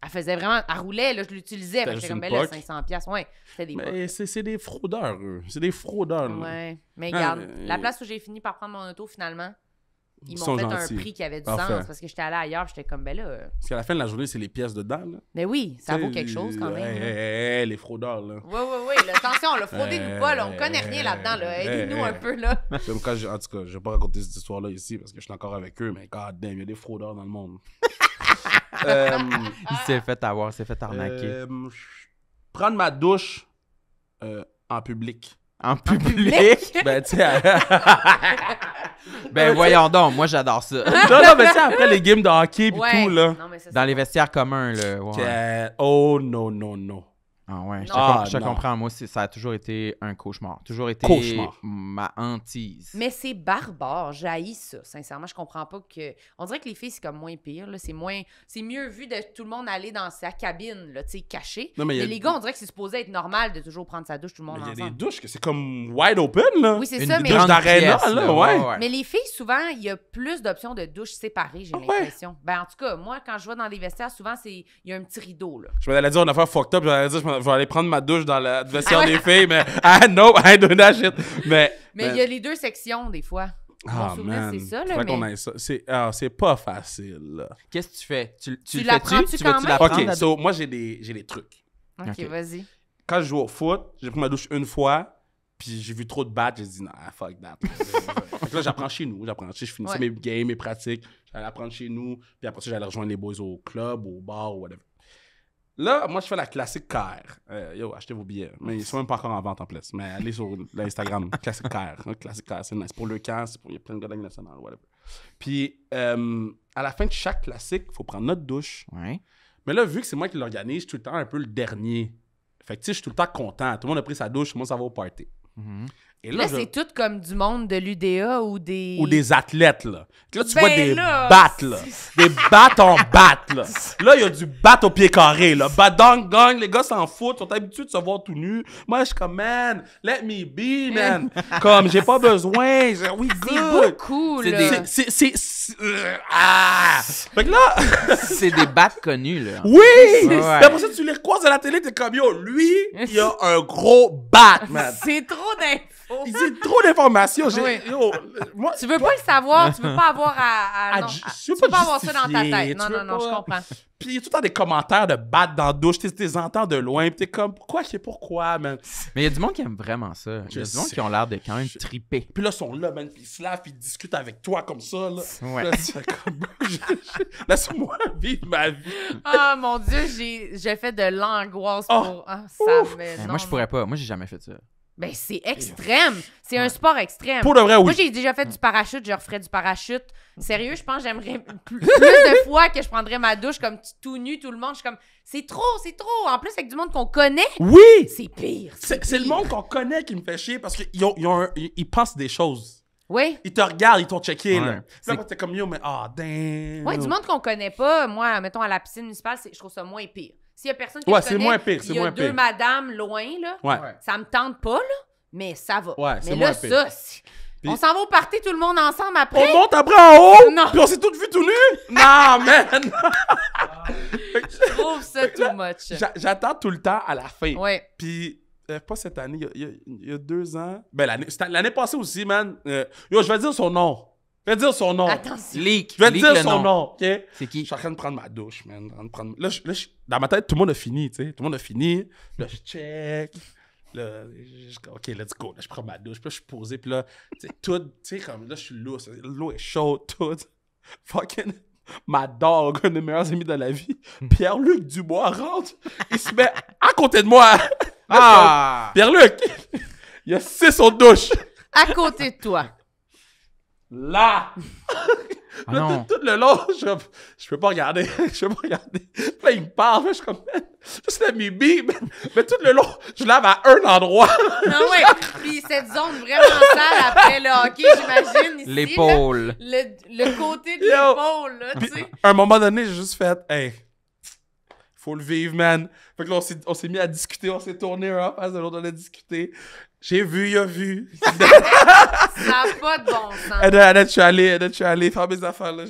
A: Elle faisait vraiment, elle roulait, là, je l'utilisais. C'était comme, ben là, 500 pièces, ouais, c'était des Mais
C: c'est des fraudeurs, eux. C'est des fraudeurs, là. Ouais, mais ah, regarde, euh, la euh, place
A: où j'ai fini par prendre mon auto, finalement, ils m'ont fait un prix qui avait du sens parce que j'étais allé ailleurs, j'étais comme, ben là. Euh, parce
C: qu'à la fin de la journée, c'est les pièces dedans, là.
A: Mais oui, ça vaut quelque chose quand même.
C: les fraudeurs, là. Oui,
A: oui, oui. attention, le fraudé nous pas, là, on connaît rien là-dedans, là. Aidez-nous un peu, là.
C: quand en tout cas, je vais pas raconter cette histoire-là ici parce que je suis encore avec eux, mais god damn, il y a des fraudeurs dans le monde.
A: Euh, il s'est fait
C: avoir, s'est fait arnaquer. Euh, prendre ma douche
B: euh, en public. En public? ben, tu ben, voyons donc, moi j'adore ça. non, non, mais tu sais, après les games de hockey pis tout, là. dans les vestiaires communs, là. Oh, non, non, non. Ah ouais, je, te ah, comprends. Moi ça a toujours été un cauchemar. Toujours été ma hantise.
A: Mais c'est barbare. J'haïs ça. Sincèrement, je comprends pas que. On dirait que les filles, c'est comme moins pire. C'est moins. C'est mieux vu de tout le monde aller dans sa cabine, tu sais, mais, les gars, on dirait que c'est supposé être normal de toujours prendre sa douche tout le monde mais Il y a des
C: douches que c'est comme wide open, là. Oui, c'est ça. mais... douche là. ouais. Mais
A: les filles, souvent, il y a plus d'options de douches séparées, j'ai ah l'impression. Ben, en tout cas, moi, quand je vais dans les vestiaires, souvent, il y a un petit rideau, là.
C: Je vais dire, on a fait fucked up. Je je vais aller prendre ma douche dans la vestiaire ah des filles, mais ah no, I don't Mais il y
A: a les deux sections des fois.
C: Ah, mais man. C'est ça, mais... Ah, c'est pas facile. Qu'est-ce que tu fais? Tu, tu, tu Tu, tu OK, so, moi, j'ai des, trucs. OK, vas-y. Quand je joue au foot, j'ai pris ma douche une fois, puis j'ai vu trop de battes, j'ai dit « non, fuck that ». là, j'apprends chez nous. J'apprends chez Je finissais mes games, mes pratiques. J'allais apprendre chez nous. Puis après ça, j'allais rejoindre les boys au club, au bar, ou whatever. Là, moi, je fais la classique care euh, yo, achetez vos billets. Mais ils sont même pas encore en vente en place. Mais allez sur l'Instagram, classique care hein, classique c'est nice. Pour le camp, pour... il y a plein de gars national, whatever. Puis, euh, à la fin de chaque classique, il faut prendre notre douche. Mais là, vu que c'est moi qui l'organise, je suis tout le temps un peu le dernier. Fait que, tu sais, je suis tout le temps content. Tout le monde a pris sa douche, moi, ça va au party. Mm-hmm. Et là, c'est
A: tout comme du monde de l'UDA ou des. Ou des
C: athlètes, là. Là, tu vois ben des battles, là. Des battes en battes, là. Là, il y a du bat au pied carré, là. Badang, gang, les gars s'en foutent, sont habitués de se voir tout nu. Moi, je suis comme, man, let me be, man. comme, j'ai pas besoin. Oui, C'est beaucoup, là. C'est. c'est, euh, ah! Fait que là.
B: c'est des battes connus, là. Oui! c'est Après
C: ça, tu les croises à la télé, t'es comme, yo, lui, il a un gros bat, man.
A: C'est trop d'infos trop
C: d'informations. tu
A: veux pas le savoir, tu veux pas avoir à. Ah, tu veux pas, avoir ça dans ta tête. Non, non, non, je comprends.
C: Puis il y a tout le temps des commentaires de battre dans la douche. Tu les entends de loin. Puis t'es comme, pourquoi, je sais pourquoi, man.
B: Mais il y a du monde qui aime vraiment ça. Il y a du monde qui ont l'air de quand même triper.
C: Puis là, ils sont là, man. Puis ils se lavent, puis ils discutent avec toi comme ça. Là, ouais. c'est laisse-moi vivre ma vie.
A: oh, mon Dieu, j'ai fait de l'angoisse ah. pour. ça, mais non, moi, je
B: pourrais pas. Moi, j'ai jamais fait ça.
A: Ben, c'est extrême. C'est un sport extrême. Pour de vrai, oui. Moi, j'ai déjà fait du parachute, je referais du parachute. Sérieux, je pense que j'aimerais plus, de fois que je prendrais ma douche comme tout nu, tout le monde. Je suis comme, c'est trop, c'est trop. En plus, avec du monde qu'on connaît. Oui! C'est pire.
C: C'est le monde qu'on connaît qui me fait chier parce qu'ils ont, ils pensent des choses. Oui. Ils te regardent, ils t'ont checké. Ouais. Là, comme, yo, mais ah, oh, damn. Ouais, du monde
A: qu'on connaît pas, moi, mettons, à la piscine municipale, je trouve ça moins pire. S'il y a personne qui ouais, c'est moins pire, c'est moins pire. Il y a deux madames loin, là. Ouais. Ça me tente pas, là, mais ça va. Ouais, mais là, pire. ça, On s'en va au party tout le monde ensemble après. On monte après en haut. Non.
C: Puis on s'est toutes vues tout nu. non, man. je trouve ça too much. J'attends tout le temps à la fin. Ouais. Puis euh, pas cette année, il y, a deux ans. Ben l'année, passée aussi, man. Euh, yo, je vais dire son nom. Je vais dire son nom. Attention. Leak. Je vais dire son nom. C'est qui? Je suis en train de prendre ma douche, man. prendre... Là, dans ma tête, tout le monde a fini, tu sais. Tout le monde a fini. Là, je check. Là, je- OK, let's go. Là, je prends ma douche. Puis là, je suis posé. Puis là, tu sais, tout... Tu sais, comme là, je suis lourd. L'eau est chaude, tout. Fucking... Ma dog, un des meilleurs amis de la vie, hmm. Pierre-Luc Dubois rentre, il se met à côté de moi. Ah! Pierre-Luc, il a six autres douches.
A: À côté de toi
C: là! Ah tout, le long, je, je peux pas regarder, je peux pas regarder. il me parle, je suis comme, C'est la mibib, mais, mais, tout le long, je lave à un endroit. Non,
A: ouais. Puis cette zone vraiment sale après le hockey, j'imagine. L'épaule. Le, côté de l'épaule, tu sais.
C: À un moment donné, j'ai juste fait, hey, faut le vivre, man. Fait que là, on s'est mis à discuter, on s'est tourné un en face de l'autre, on a
B: discuté. J'ai vu, il a vu. ça
A: n'a pas de bon sens. Et là,
B: tu es allé, tu es allé faire mes affaires. Là,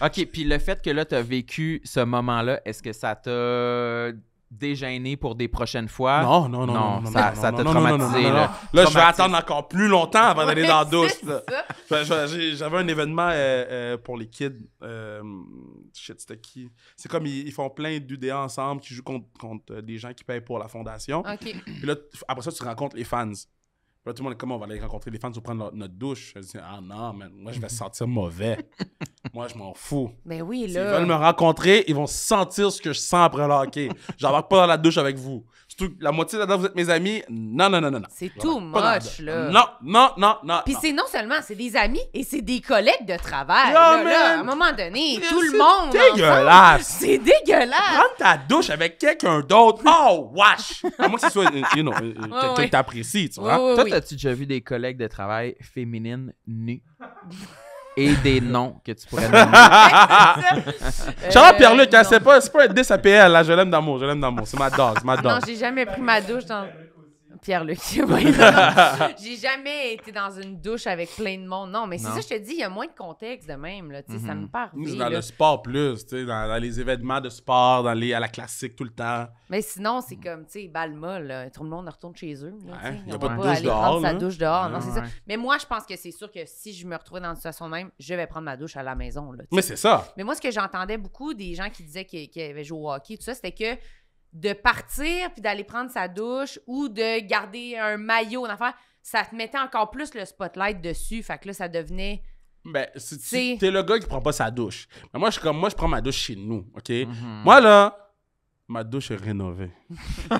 B: OK, puis le fait que là, tu as vécu ce moment-là, est-ce que ça t'a déjeuner pour des prochaines fois. Non, non, non, non, ça, t'a traumatisé. Là, je vais attendre encore plus longtemps avant d'aller dans douce.
C: J'avais un événement euh, euh, pour les kids. Euh, qui? C'est comme ils, font plein d'UDA ensemble qui jouent contre, des gens qui payent pour la fondation. OK. Puis là, après ça, tu rencontres les fans. Là, tout le monde comment on va aller rencontrer les fans pour prendre notre, douche. Je dis, ah non, moi, je vais sentir mauvais. moi, je m'en fous. Mais ben oui, là. S'ils veulent me rencontrer, ils vont sentir ce que je sens après le hockey. J'embarque pas dans la douche avec vous la moitié là vous êtes mes amis. Non, non, non, non. C'est tout moche, là. Non, non, non, non. Puis
A: c'est non seulement, c'est des amis et c'est des collègues de travail. là, à un moment donné, tout le monde... c'est
C: dégueulasse. C'est
D: dégueulasse.
B: Prendre ta douche avec quelqu'un d'autre. Oh, wash! À moins que ce soit, euh, you know, euh, euh, quelqu'un que t'apprécies, tu vois. Toi, oui. tu déjà vu des collègues de travail féminines nues? et des noms que tu pourrais nommer.
C: Charles Pierre-Luc, hein, euh, c'est pas, c'est pas un 10 à là. je l'aime d'amour, je l'aime d'amour. C'est ma dose, ma dose. Non,
A: j'ai jamais pris ma douche dans Pierre-Luc. J'ai jamais été dans une douche avec plein de monde. Non, mais c'est ça, je te dis, il y a moins de contexte de même. Là, Ça mm-hmm. me parle. Nous, dans le
C: sport plus, dans, dans, les événements de sport, dans à la classique tout le temps.
A: Mais sinon, c'est comme, tu sais, balma, tout le monde retourne chez eux. Il n'y a pas de douche aller dehors. Prendre sa douche dehors. Non, c'est ça. Mais moi, je pense que c'est sûr que si je me retrouvais dans une situation même, je vais prendre ma douche à la maison. mais c'est ça. Mais moi, ce que j'entendais beaucoup des gens qui disaient qu'ils avaient joué au hockey, tout ça, c'était que de partir puis d'aller prendre sa douche ou de garder un maillot, en affaire, ça te mettait encore plus le spotlight dessus. Fait que là, ça devenait.
C: Ben, si t'es le gars qui prend pas sa douche. Mais moi, je comme, moi, je prends ma douche chez nous, OK? Mhm. Moi, là, ma douche est rénovée.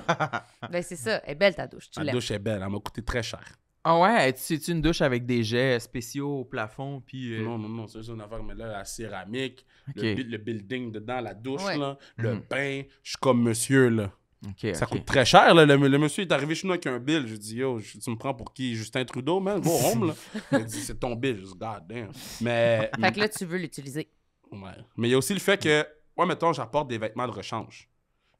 A: ben, c'est ça. Elle est belle, ta douche. Tu ma douche
B: est
C: belle. Elle m'a coûté très cher.
B: Ah ouais, c'est une douche avec des jets spéciaux au plafond
C: puis euh, Non non non, c'est une affaire mais là la céramique, le, le, building dedans, la douche là, le mhm. bain, je suis comme monsieur là. ça coûte très cher. Là. Le, monsieur est arrivé chez nous avec un bill. Je dis, yo, tu me prends pour qui Justin Trudeau, man Go home. Là. dit, c'est ton bill. Je dis, god damn. Mais, fait que là,
A: tu veux l'utiliser. Ouais.
C: Mais il y a aussi le fait que, ouais, mettons, j'apporte des vêtements de rechange.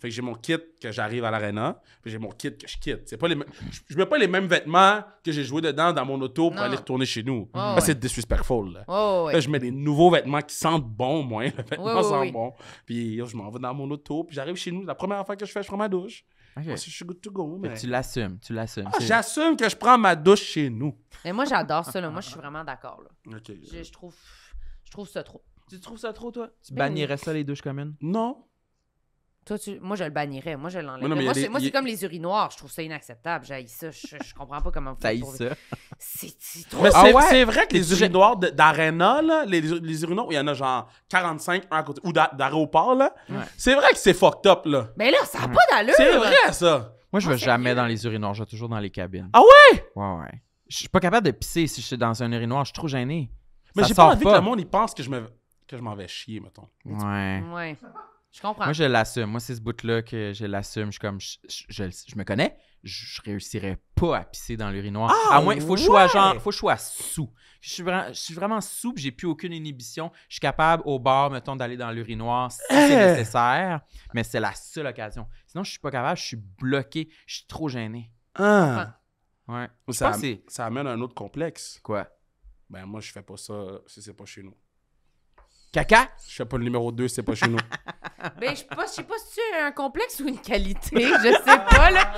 C: Fait j'ai mon kit que j'arrive à l'arena, puis j'ai mon kit que je quitte. C'est pas les je, je mets pas les mêmes vêtements que j'ai joué dedans dans mon auto pour aller retourner chez nous. c'est disrespectful. Là. je mets des nouveaux vêtements qui sentent bon, moi. Le vêtement sent bon. Puis je m'en vais dans mon auto, puis j'arrive chez nous. La première fois que je fais, je prends ma douche. je suis good to Mais... Tu
B: l'assumes, ah, j'assume que je prends ma douche chez nous.
A: Mais moi, j'adore ça. Moi, je suis vraiment d'accord. Je, trouve, je trouve ça trop. Tu trouves ça trop, toi? Tu bannirais
B: ça, les douches communes? Non.
A: Moi, je le bannirais. Moi, je l'enlèverais. Moi, moi c'est comme les urinoirs. Je trouve ça inacceptable. J'ai ça. Je, comprends pas comment vous faites ça. C'est trop... Mais ah c'est vrai que les urinoirs
C: d'arena, les, les urinoirs, il y en a genre 45 à côté, ou d'aéroport, là.
B: C'est vrai que c'est fucked up, là.
A: Mais là, ça n'a pas d'allure. C'est vrai,
B: ça. Moi, je ne vais ah, jamais dans les urinoirs. Je vais toujours dans les cabines. Ah ouais? Ouais, ouais. Je suis pas capable de pisser si je suis dans un urinoir. Je suis trop gêné.
C: Mais j'ai pas envie que le monde pense que je m'en vais chier, mettons. Ouais.
A: Je comprends. Moi, je
B: l'assume. Moi, c'est ce bout-là que je l'assume. Je comme, je, me connais, je, réussirais pas à pisser dans l'urinoir. Ah, à moins, faut que je sois genre, faut que je sous. Je suis, vraiment, je suis vraiment j'ai plus aucune inhibition. Je suis capable, au bord, mettons, d'aller dans l'urinoir si c'est euh. nécessaire, mais c'est la seule occasion. Sinon, je suis pas capable, je suis bloqué, je suis trop gêné. Ah. ah. Ça, ça amène un autre complexe. Quoi? Ben, moi, je fais pas ça
C: si c'est pas chez nous. Caca? Je sais pas, le numéro 2, c'est pas chez nous.
A: ben, je sais pas, je sais pas si un complexe ou une qualité. Je sais pas, là.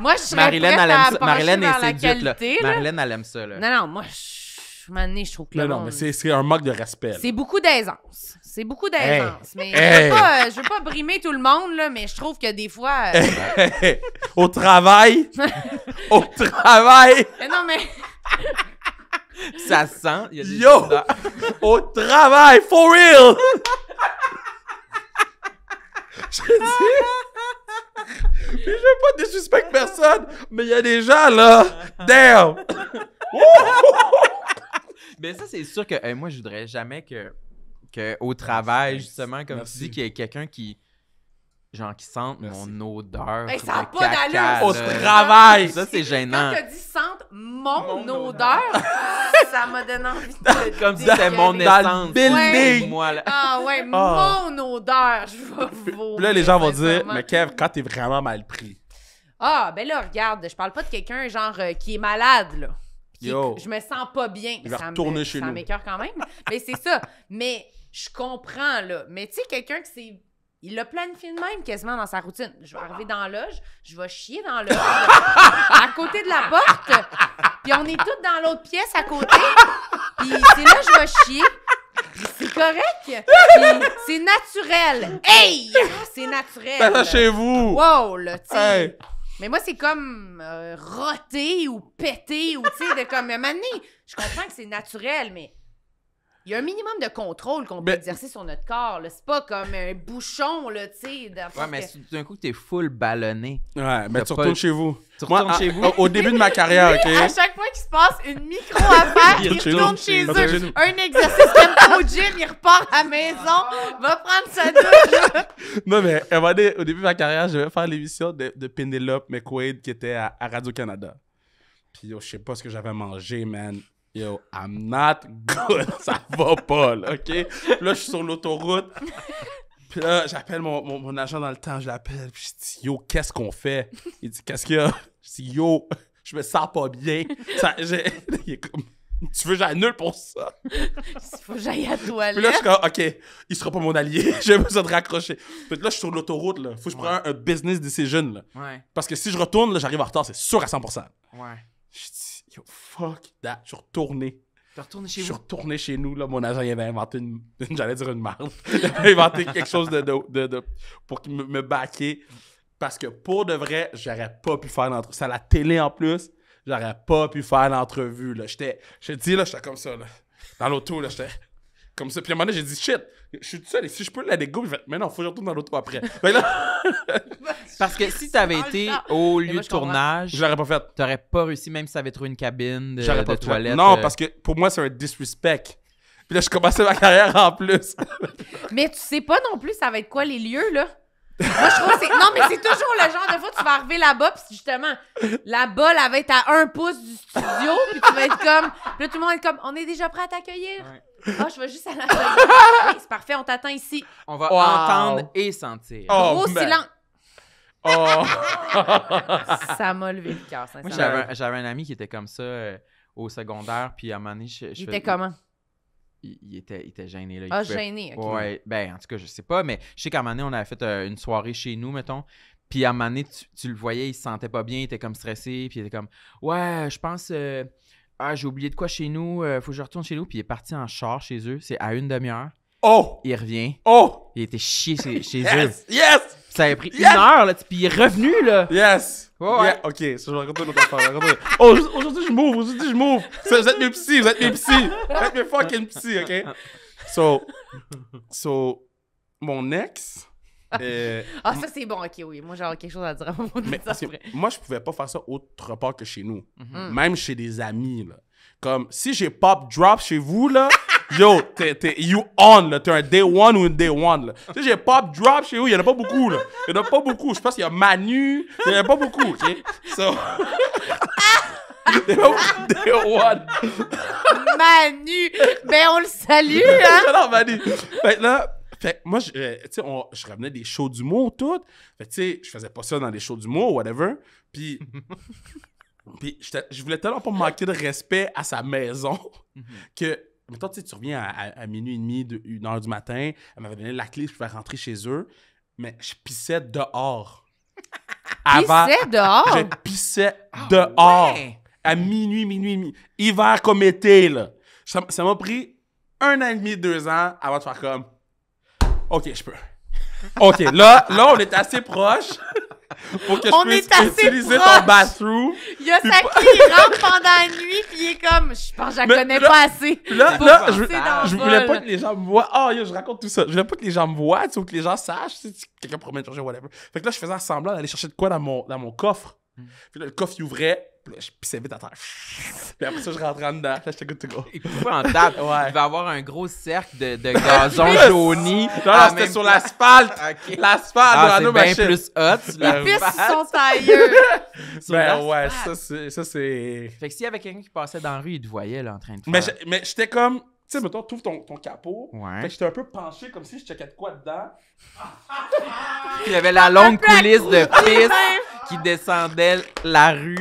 A: Moi, je serais Marilyn, elle aime à ça. Marilyn est là. Marilyn, elle aime ça, là. Non, non, moi, je m'en je trouve que Non, non, mais
C: c'est un manque de respect. C'est
A: beaucoup d'aisance. C'est beaucoup d'aisance. Mais je, veux pas, euh, je veux pas brimer tout le monde, là, mais je trouve que des fois.
B: Euh, Au travail! Au travail! mais non, mais. Ça sent. Yo! Au travail, for real!
C: je dis. je veux pas désuspecter personne, mais il y a des gens là. Damn!
B: mais ça, c'est sûr que euh, moi, je voudrais jamais que, que au travail, justement, comme tu dis, qu'il y ait quelqu'un qui genre qui sentent mon odeur. Hey, ça n'a pas d'allure! Au travail! Ça, c'est gênant. Quand as
A: dit sentent mon, odeur, ça m'a donné envie de.
B: Comme si c'était mon essence. building! Ouais. Moi, là.
A: Ah ouais, ah. mon odeur, je vais vous. Là, les gens vont dire, mais
C: Kev, quand t'es vraiment mal pris.
A: Ah, ben là, regarde, je parle pas de quelqu'un genre euh, qui est malade, là. Yo. Je me sens pas bien. Il retourner chez ça nous. Ça m'écœure quand même. mais c'est ça. Mais je comprends, là. Mais tu sais, quelqu'un qui s'est il l'a planifié de même quasiment dans sa routine. Je vais arriver dans la loge, je vais chier dans le à côté de la porte, puis on est toutes dans l'autre pièce à côté, puis c'est là que je vais chier. C'est correct. C'est naturel. Hey! C'est naturel. Ben, chez vous. Wow, là, tu Mais moi, c'est comme euh, ou péter ou, tu sais, de comme. mané. je comprends que c'est naturel, mais il y a un minimum de contrôle qu'on peut ben, exercer sur notre corps. C'est pas comme un bouchon, là, tu sais. Ouais, mais
B: d'un coup, t'es full ballonné. Ouais, mais ben, tu retournes chez vous. Tu retournes chez vous. Au début de
C: ma
A: carrière, OK? À chaque fois qu'il se passe une micro-affaire, il, retourne chez, eux. un exercice comme au gym, il repart à la maison, va prendre sa douche.
C: non, mais au début de ma carrière, je vais faire l'émission de, de Penelope McQuaid qui était à, Radio-Canada. Puis, oh, je sais pas ce que j'avais mangé, man. Yo, I'm not good. Ça va pas, là, OK? là, je suis sur l'autoroute. Puis là, j'appelle mon, mon, agent dans le temps. Je l'appelle. Puis je dis, yo, qu'est-ce qu'on fait? Il dit, qu'est-ce qu'il y a? Je dis, yo, je me sens pas bien. Ça, il est comme, tu veux j'annule pour ça?
D: Il faut que j'aille à toi, là. Puis là, je suis comme,
C: OK, il sera pas mon allié. J'ai besoin de raccrocher. Puis là, je suis sur l'autoroute, là. Faut que je prenne un business decision, là. Ouais. Parce que si je retourne, là, j'arrive en retard. C'est sûr à 100 Ouais.
B: Je dis, yo, fuck
C: that. Je suis retourné.
B: chez nous. Je suis retourné
C: chez nous. Là, mon agent, il avait inventé une. J'allais dire une merde. Il avait inventé quelque chose de, de, pour me, me baquer. Parce que pour de vrai, j'aurais pas pu faire l'entrevue. C'est à la télé en plus. J'aurais pas pu faire l'entrevue. J'étais. Je te dis, là, j'étais comme ça. Dans l'auto, là, j'étais comme ça. Puis à un moment donné, j'ai dit shit, je suis tout seul et si je peux la dégo, je mais non, faut que je retourne dans l'auto après.
B: Ben parce que si t'avais ah, été au lieu de tournage, j'aurais pas fait. T'aurais pas réussi, même si t'avais trouvé une cabine de, toilettes. toilette. Non, euh, parce que pour moi, c'est un disrespect. Puis là, je commençais ma carrière en plus.
A: mais tu sais pas non plus, ça va être quoi les lieux, là? Moi, je trouve c'est. Non, mais c'est toujours le genre de fois tu vas arriver là-bas, puis justement, là-bas, elle va être à un pouce du studio, puis tu vas être comme. Puis là, tout le monde est comme, on est déjà prêt à t'accueillir. Ah, je vais juste à la C'est parfait, on t'attend ici. On va entendre et sentir.
B: Oh, ben. silence. Oh. ça m'a levé le cœur, Moi, j'avais un, ami qui était comme ça euh, au secondaire, puis à un moment donné, je, Il était comment? Il, était, il était gêné. Là, ah, gêné, OK. Ouais, ben, en tout cas, je sais pas, mais je sais qu'à un moment donné, on avait fait euh, une soirée chez nous, mettons, puis à un moment donné, tu, le voyais, il se sentait pas bien, il était comme stressé, puis il était comme « Ouais, je pense... Euh, ah, j'ai oublié de quoi chez nous, euh, faut que je retourne chez nous. Puis il est parti en char chez eux, c'est à une demi-heure. Oh! Il revient. Oh! Il était chié chez, eux. yes! eux. Yes! Ça avait pris une heure, là, puis il est revenu, là. Yes! ouais. Ok, ça, je vais raconter une
C: autre affaire. Oh, aujourd'hui, je m'ouvre, aujourd'hui, je m'ouvre. Vous êtes mes psy, vous êtes mes psy. Vous êtes mes fucking psy, ok? So, so, mon ex, Euh, ah, ça,
A: c'est bon, ok, oui. Moi, j'ai quelque chose à dire à mon mais parce
C: Moi, je pouvais pas faire ça autre part que chez nous. Mhm. Mm. Même chez des amis, là. Comme, si j'ai pop drop chez vous, là, yo, t'es, you on, là. T'es un day one ou un day one, là. Si j'ai pop drop chez vous, il y en a pas beaucoup, là. Il y en a pas beaucoup. Je pense qu'il y a Manu. Il y en a pas beaucoup, ok? So. Day one.
A: Manu! Ben, on le salue, hein? non, Manu.
C: Maintenant, fait moi, je, euh, sais, on, je revenais des shows d'humour, tout. Fait tu sais, je faisais pas ça dans les shows d'humour, whatever. Puis, puis je voulais tellement pas manquer de respect à sa maison mhm. que mais toi, tu reviens à, à, à, minuit et demi, de, une heure du matin, elle m'avait donné la clé, je pouvais rentrer chez eux, mais je pissais dehors. Avant, pissais dehors? Je pissais ah dehors. À minuit, minuit, minuit. Hiver comme été, là. Ça m'a pris un an et demi, deux ans avant de faire comme OK, je peux.
B: OK, là,
C: là, on est assez proche pour que je on puisse utiliser proche. ton
B: bathroom.
A: Il y a ça qui rentre pendant la nuit, puis il est comme, je pense que je connais pas assez. Là, là, je, voulais pas
C: que les gens me voient. oh, je raconte tout ça. Je voulais pas que les gens me voient, tu sais, ou que les gens sachent, tu sais, quelqu'un promet de changer, whatever. Fait que là, je faisais semblant d'aller chercher de quoi dans mon, dans mon coffre. Puis hmm. là, le coffre, il ouvrait, puis là, je pissais vite à terre. Puis après ça, je rentre en dedans. Là, j'étais good to go. en ouais. Il
B: va avoir un gros cercle de, de gazon jauni. Non, c'était sur l'asphalte. L'asphalte, ah, c'est bien plus hot. Les pistes sont tailleuses ben ouais, ça c'est, Fait que s'il y avait quelqu'un qui passait dans la rue, il te voyait là, en train de faire... Mais, j'étais comme tu
C: sais, mettons, tu ouvres ton, ton capot. Ouais. Fait que j'étais un peu penché comme si je checkais de quoi dedans.
B: Il y avait la longue coulisse de piste qui descendait la rue.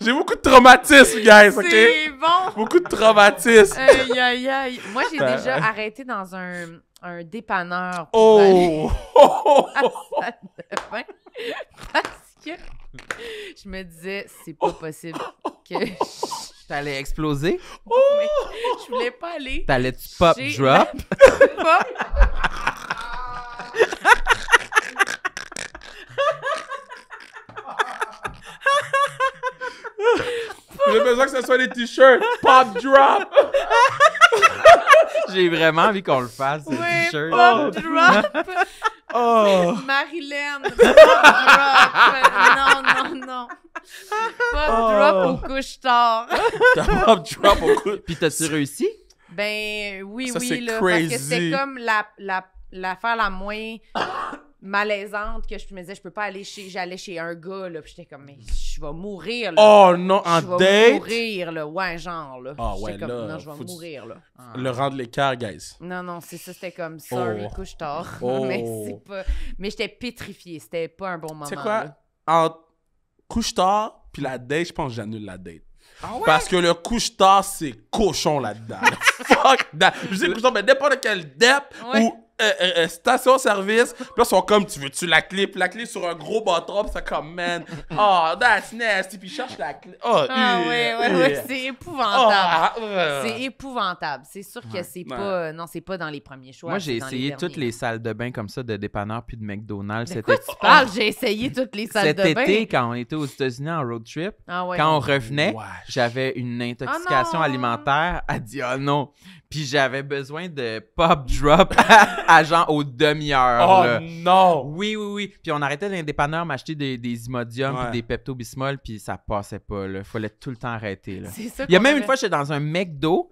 B: J'ai beaucoup de traumatismes, guys, OK? C'est
A: bon! Beaucoup
B: de traumatismes. Aïe,
A: aïe, aïe. Moi, j'ai ben, déjà hein. arrêté dans un, un dépanneur. Pour oh! oh, de fin. parce que je me disais, c'est pas possible que je... T'allais exploser? Mais je voulais pas aller.
B: T'allais-tu pop-drop? que ce soit des t-shirts. Pop drop! J'ai vraiment envie qu'on le fasse, t shirts Pop drop!
A: Oh. Marilyn, pop drop! Euh, non, non, non. Pop oh. drop au couche-tard. pop drop
B: au couche Puis t'as-tu réussi?
A: Ben oui, oui. Là, crazy. Parce que c'est comme la, la l'affaire la moins malaisante que je me disais, je peux pas aller chez. J'allais chez un gars, là, puis j'étais comme, mais je vais mourir, là. Oh non, en date! Je vais mourir, là. Ouais, genre, là. Ah ouais, comme, Non, je vais mourir, là. Le ah. Le
C: rendre l'écart, guys.
A: Non, non, c'est ça, c'était comme, sorry, couche tard. mais c'est pas. Mais j'étais pétrifiée, c'était pas un bon moment. C'est quoi?
C: En couche tard, puis la date, je pense que j'annule la date. Ah Parce que le couche-tard, c'est cochon là-dedans. Fuck that. Je dis couche mais n'importe quel dep ou euh, euh, euh, station-service. Puis là, ils sont comme, tu veux-tu la clé? la clé sur un gros bâton, ça comme, man, oh, that's nasty. Puis ils cherchent la clé.
A: ah, ah ouais, ouais, c'est épouvantable. Ah, c'est épouvantable. C'est sûr que c'est pas, non, c'est pas dans les premiers choix. Moi, j'ai essayé toutes
B: les salles de bain comme ça de dépanneur puis de McDonald's. De quoi tu parles? J'ai essayé toutes les salles de bain. Cet été, quand on était aux États-Unis en road trip, quand on revenait, j'avais une intoxication alimentaire. Elle dit, ah non. Puis j'avais besoin de pop drop à, au aux demi-heures. Oh non! Oui, oui, oui. Puis on arrêtait l'indépanneur m'acheter des, des Imodium des Pepto-Bismol, puis ça passait pas. Là. Fallait tout le temps arrêter. Là. Il y a même une fois, j'étais dans un McDo,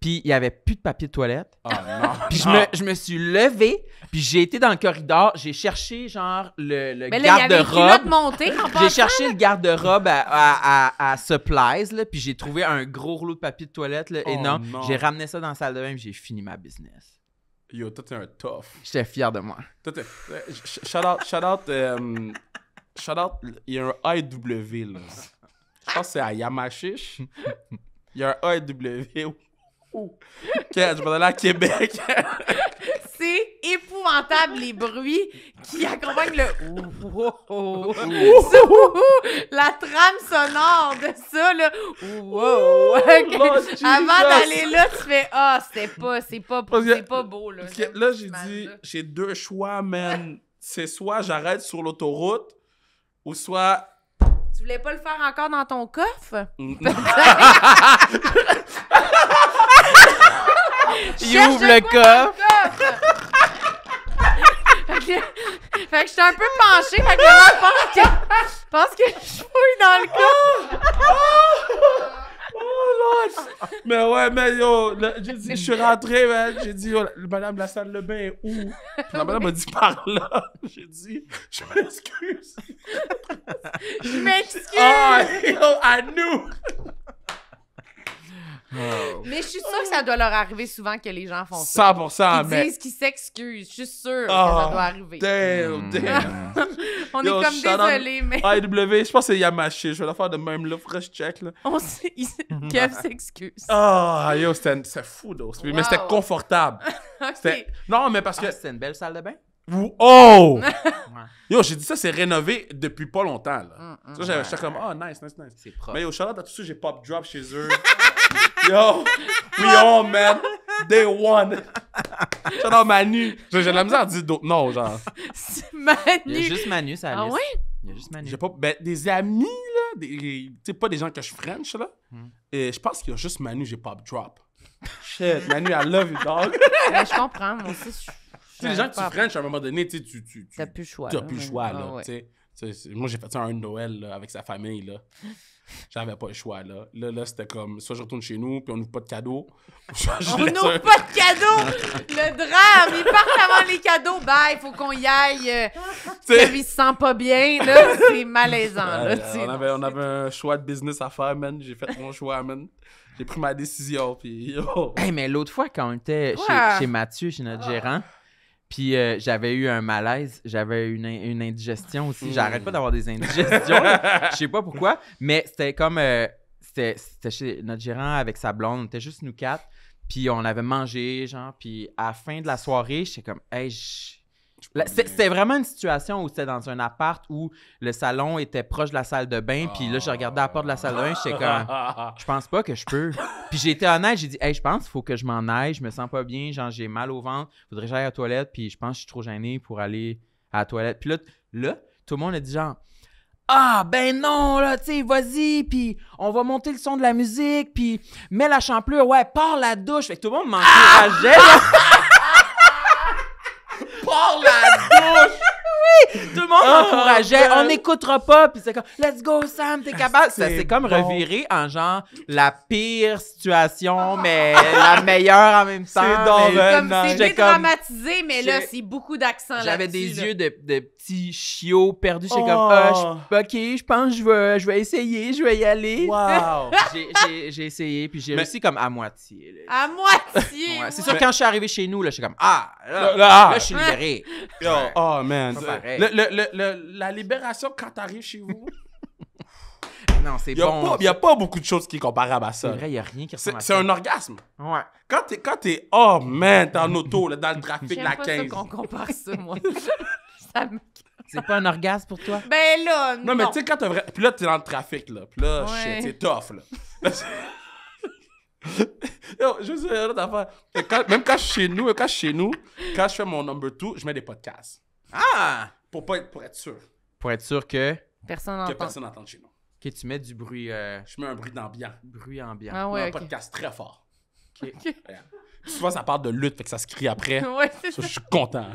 B: puis il n'y avait plus de papier de toilette. Oh, puis je me, suis levé, puis j'ai été dans le corridor, j'ai cherché genre le, le garde-robe. J'ai cherché le garde-robe à, à, à, supplies, là, puis j'ai trouvé un gros rouleau de papier de toilette là, oh, énorme. J'ai ramené ça dans la salle de bain, j'ai fini ma business. Yo, toi, t'es un tough. J'étais fier de moi. Toi, euh,
C: Shout out, shout out, euh, shout out, il y a un IW. Je pense que c'est à Yamashish. Il y a un IW où? je aller à Québec.
A: C'est épouvantable les bruits qui accompagnent le la trame sonore de ça là. Avant d'aller là, tu fais ah, c'était pas c'est pas c'est beau là.
C: là j'ai dit j'ai deux choix man. C'est soit j'arrête sur l'autoroute ou soit
A: tu voulais pas le faire encore dans ton coffre? Mm. Il ouvre le coffre. fait que j'étais un peu penchée, fait que je pense que, je fouille dans le coffre. Oh là!
C: Mais ouais, mais yo, je suis rentré, man. J'ai dit, madame, la salle de bain est où? La madame m'a dit par là. J'ai dit,
D: je m'excuse.
C: Je m'excuse! Oh,
A: yo, à nous! Oh. Mais je suis sûre que ça doit leur arriver souvent que les gens font ça. 100%, Ils mais... disent qu'ils s'excusent. Je suis sûre que ça ah, doit arriver.
C: Damn, hmm. damn.
A: On est comme désolés mais.
C: IW, je pense que c'est Yamashi. Je vais la faire de même, le Fresh check, là. On sait. Kev s'excuse. oh, yo, c'était fou, Mais c'était confortable. okay. Non, mais parce ah, que. c'est c'était une belle salle de bain? Oh! yo, j'ai dit ça, c'est rénové depuis pas longtemps. Là. Mm, mm ça, comme, oh, nice, nice, nice. Mais au shout à tout ça, j'ai pop drop chez eux. Yo, we man. Day one. Shout out Manu. J'ai de la misère à dire d'autres noms, genre.
A: C'est Manu. Il y a juste Manu, ça Ah ouais? Il y a juste
C: Manu. J'ai pas ben, des amis, là. Tu sais, pas des gens que je French, là. Hmm. Et euh, je pense qu'il y a juste Manu, j'ai pop drop. Shit, Manu, I love you, dog.
A: Ben, je comprends, moi aussi. Tu sais, les gens que tu
C: French, à un moment donné, tu. tu,
A: t'as plus le choix. T'as plus choix, ah là.
C: Moi, j'ai fait ça un Noël avec sa famille, là. J'avais pas le choix, là. Là, c'était comme, soit je retourne chez nous, puis on ouvre pas de cadeaux. on ouvre pas de
A: cadeaux! le drame! Il partent avant les cadeaux. il faut qu'on y aille. Euh, il se sent pas bien, là. C'est malaisant, là. on,
C: avait, on avait un choix de business à faire, man. J'ai fait mon choix, man j'ai pris ma décision, puis oh.
B: hey, mais l'autre fois, quand on était chez, chez, Mathieu, chez notre ah. gérant, puis euh, j'avais eu un malaise, j'avais une, une indigestion aussi. Hmm. J'arrête pas d'avoir des indigestions. Je sais pas pourquoi, mais c'était comme. Euh, c'était chez notre gérant avec sa blonde, on était juste nous quatre. Puis on avait mangé, genre. Puis à la fin de la soirée, j'étais comme, hey, c'est vraiment une situation où c'était dans un appart où le salon était proche de la salle de bain, puis là, je regardais la porte de la salle de bain, j'étais comme, je pense pas que je peux. puis j'ai été honnête, j'ai dit, hey, je pense qu'il faut que je m'en aille, je me sens pas bien, genre, j'ai mal au ventre, faudrait que j'aille à la toilette, puis je pense que je suis trop gêné pour aller à la toilette. Puis là, là, tout le monde a dit, genre, ah ben non là, tu sais, vas-y, puis on va monter le son de la musique, puis mets la champlure, ouais, pars la douche. Fait que tout le monde m'encourageait. Tout le monde ah, On n'écoutera pas. Puis c'est comme, let's go, Sam, t'es ah, capable. Ça comme revirer en genre la pire situation, ah. mais la meilleure en même temps. C'est
A: dramatisé, mais là, c'est beaucoup d'accent J'avais
B: des yeux de, petits chiots perdus. J'étais comme, oh. OK, je pense que je vais, je vais essayer, je vais y aller. Wow. j'ai essayé, puis j'ai réussi comme à moitié.
A: À moitié. C'est sûr, quand je suis
B: arrivé chez nous, là, je suis comme, ah, là, je suis libéré. Oh, man. Le, le,
C: le, la libération, quand t'arrives chez vous. non, c'est bon. Il n'y a pas beaucoup de choses qui sont comparables à ça. C'est vrai, il n'y a rien qui ressemble à C'est un orgasme. Ouais. Quand t'es, quand t'es oh man, t'es en auto, dans le trafic, la Je sais 15. pas qu'on
A: compare ça, moi. ça me
C: c'est pas un orgasme pour toi?
A: Ben là, non. Non, mais tu
C: sais, quand t'as vrai. Puis là, t'es dans le trafic, là. Puis là, ouais. shit, c'est tough, là. Yo, je veux dire, une autre même quand chez nous, quand je suis chez nous, quand je fais mon number two, je mets des podcasts. Ah!
B: Pour, pas être, pour être sûr. Pour être sûr que. Personne Que personne n'entende chez nous. Ok, tu mets du bruit, euh, Je mets un bruit d'ambiance. bruit ambiant. Ah Un
C: podcast très fort. Ok. Tu ça parle de lutte, fait que ça se crie après. Ouais, je suis content.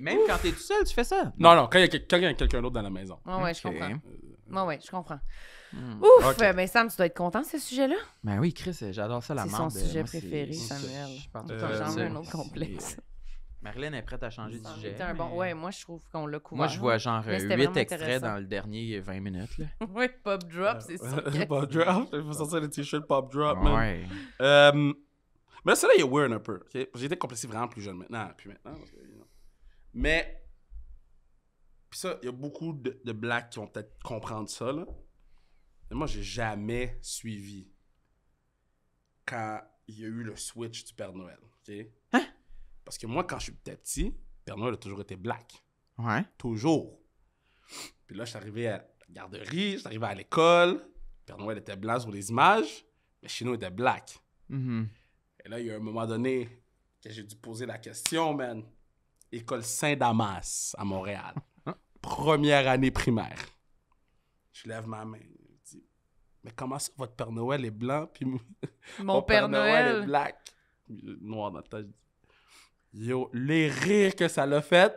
A: Même quand t'es tout
B: seul, tu fais ça.
C: non, non, quand il y a quelqu'un d'autre dans la maison. Ah euh, ah ouais, je comprends.
A: Ouais, ouais, je comprends. Ouf, Mais Sam, tu dois être content, de ce sujet-là.
B: Ben oui, Chris, j'adore ça, la C'est son euh, sujet préféré, Samuel. Je parle tout euh, un autre complexe. Marlène est prête à changer de
A: sujet. Un bon... Ouais, moi je trouve qu'on l'a couvert. Moi je vois genre 8 extraits dans
B: le dernier 20 minutes. Là.
A: oui, Pop Drop, c'est ça. Euh, pop Drop, il
C: faut sortir le t-shirt Pop
A: Drop. Euh,
C: mais là, là il est a un peu. Okay? J'ai été vraiment plus jeune maintenant. Puis maintenant Mais, puis ça, il y a beaucoup de, de blacks qui vont peut-être comprendre ça. Là. Mais moi, j'ai jamais suivi quand il y a eu le switch du Père Noël. OK? Parce que moi, quand je suis petit, Père Noël a toujours été black. Ouais. Toujours. Puis là, je suis arrivé à la garderie, je suis arrivé à l'école. Père Noël était blanc sur les images, mais chez nous, il était black. Mm-hmm. Et là, il y a un moment donné que j'ai dû poser la question, man. École Saint-Damas à Montréal. Hein? Première année primaire. Je lève ma main. Je dis, mais comment ça, votre Père Noël est blanc, puis mon, Père, Noël. est black? Noir dans le tas, Je dis, Yo, les rires que ça l'a fait.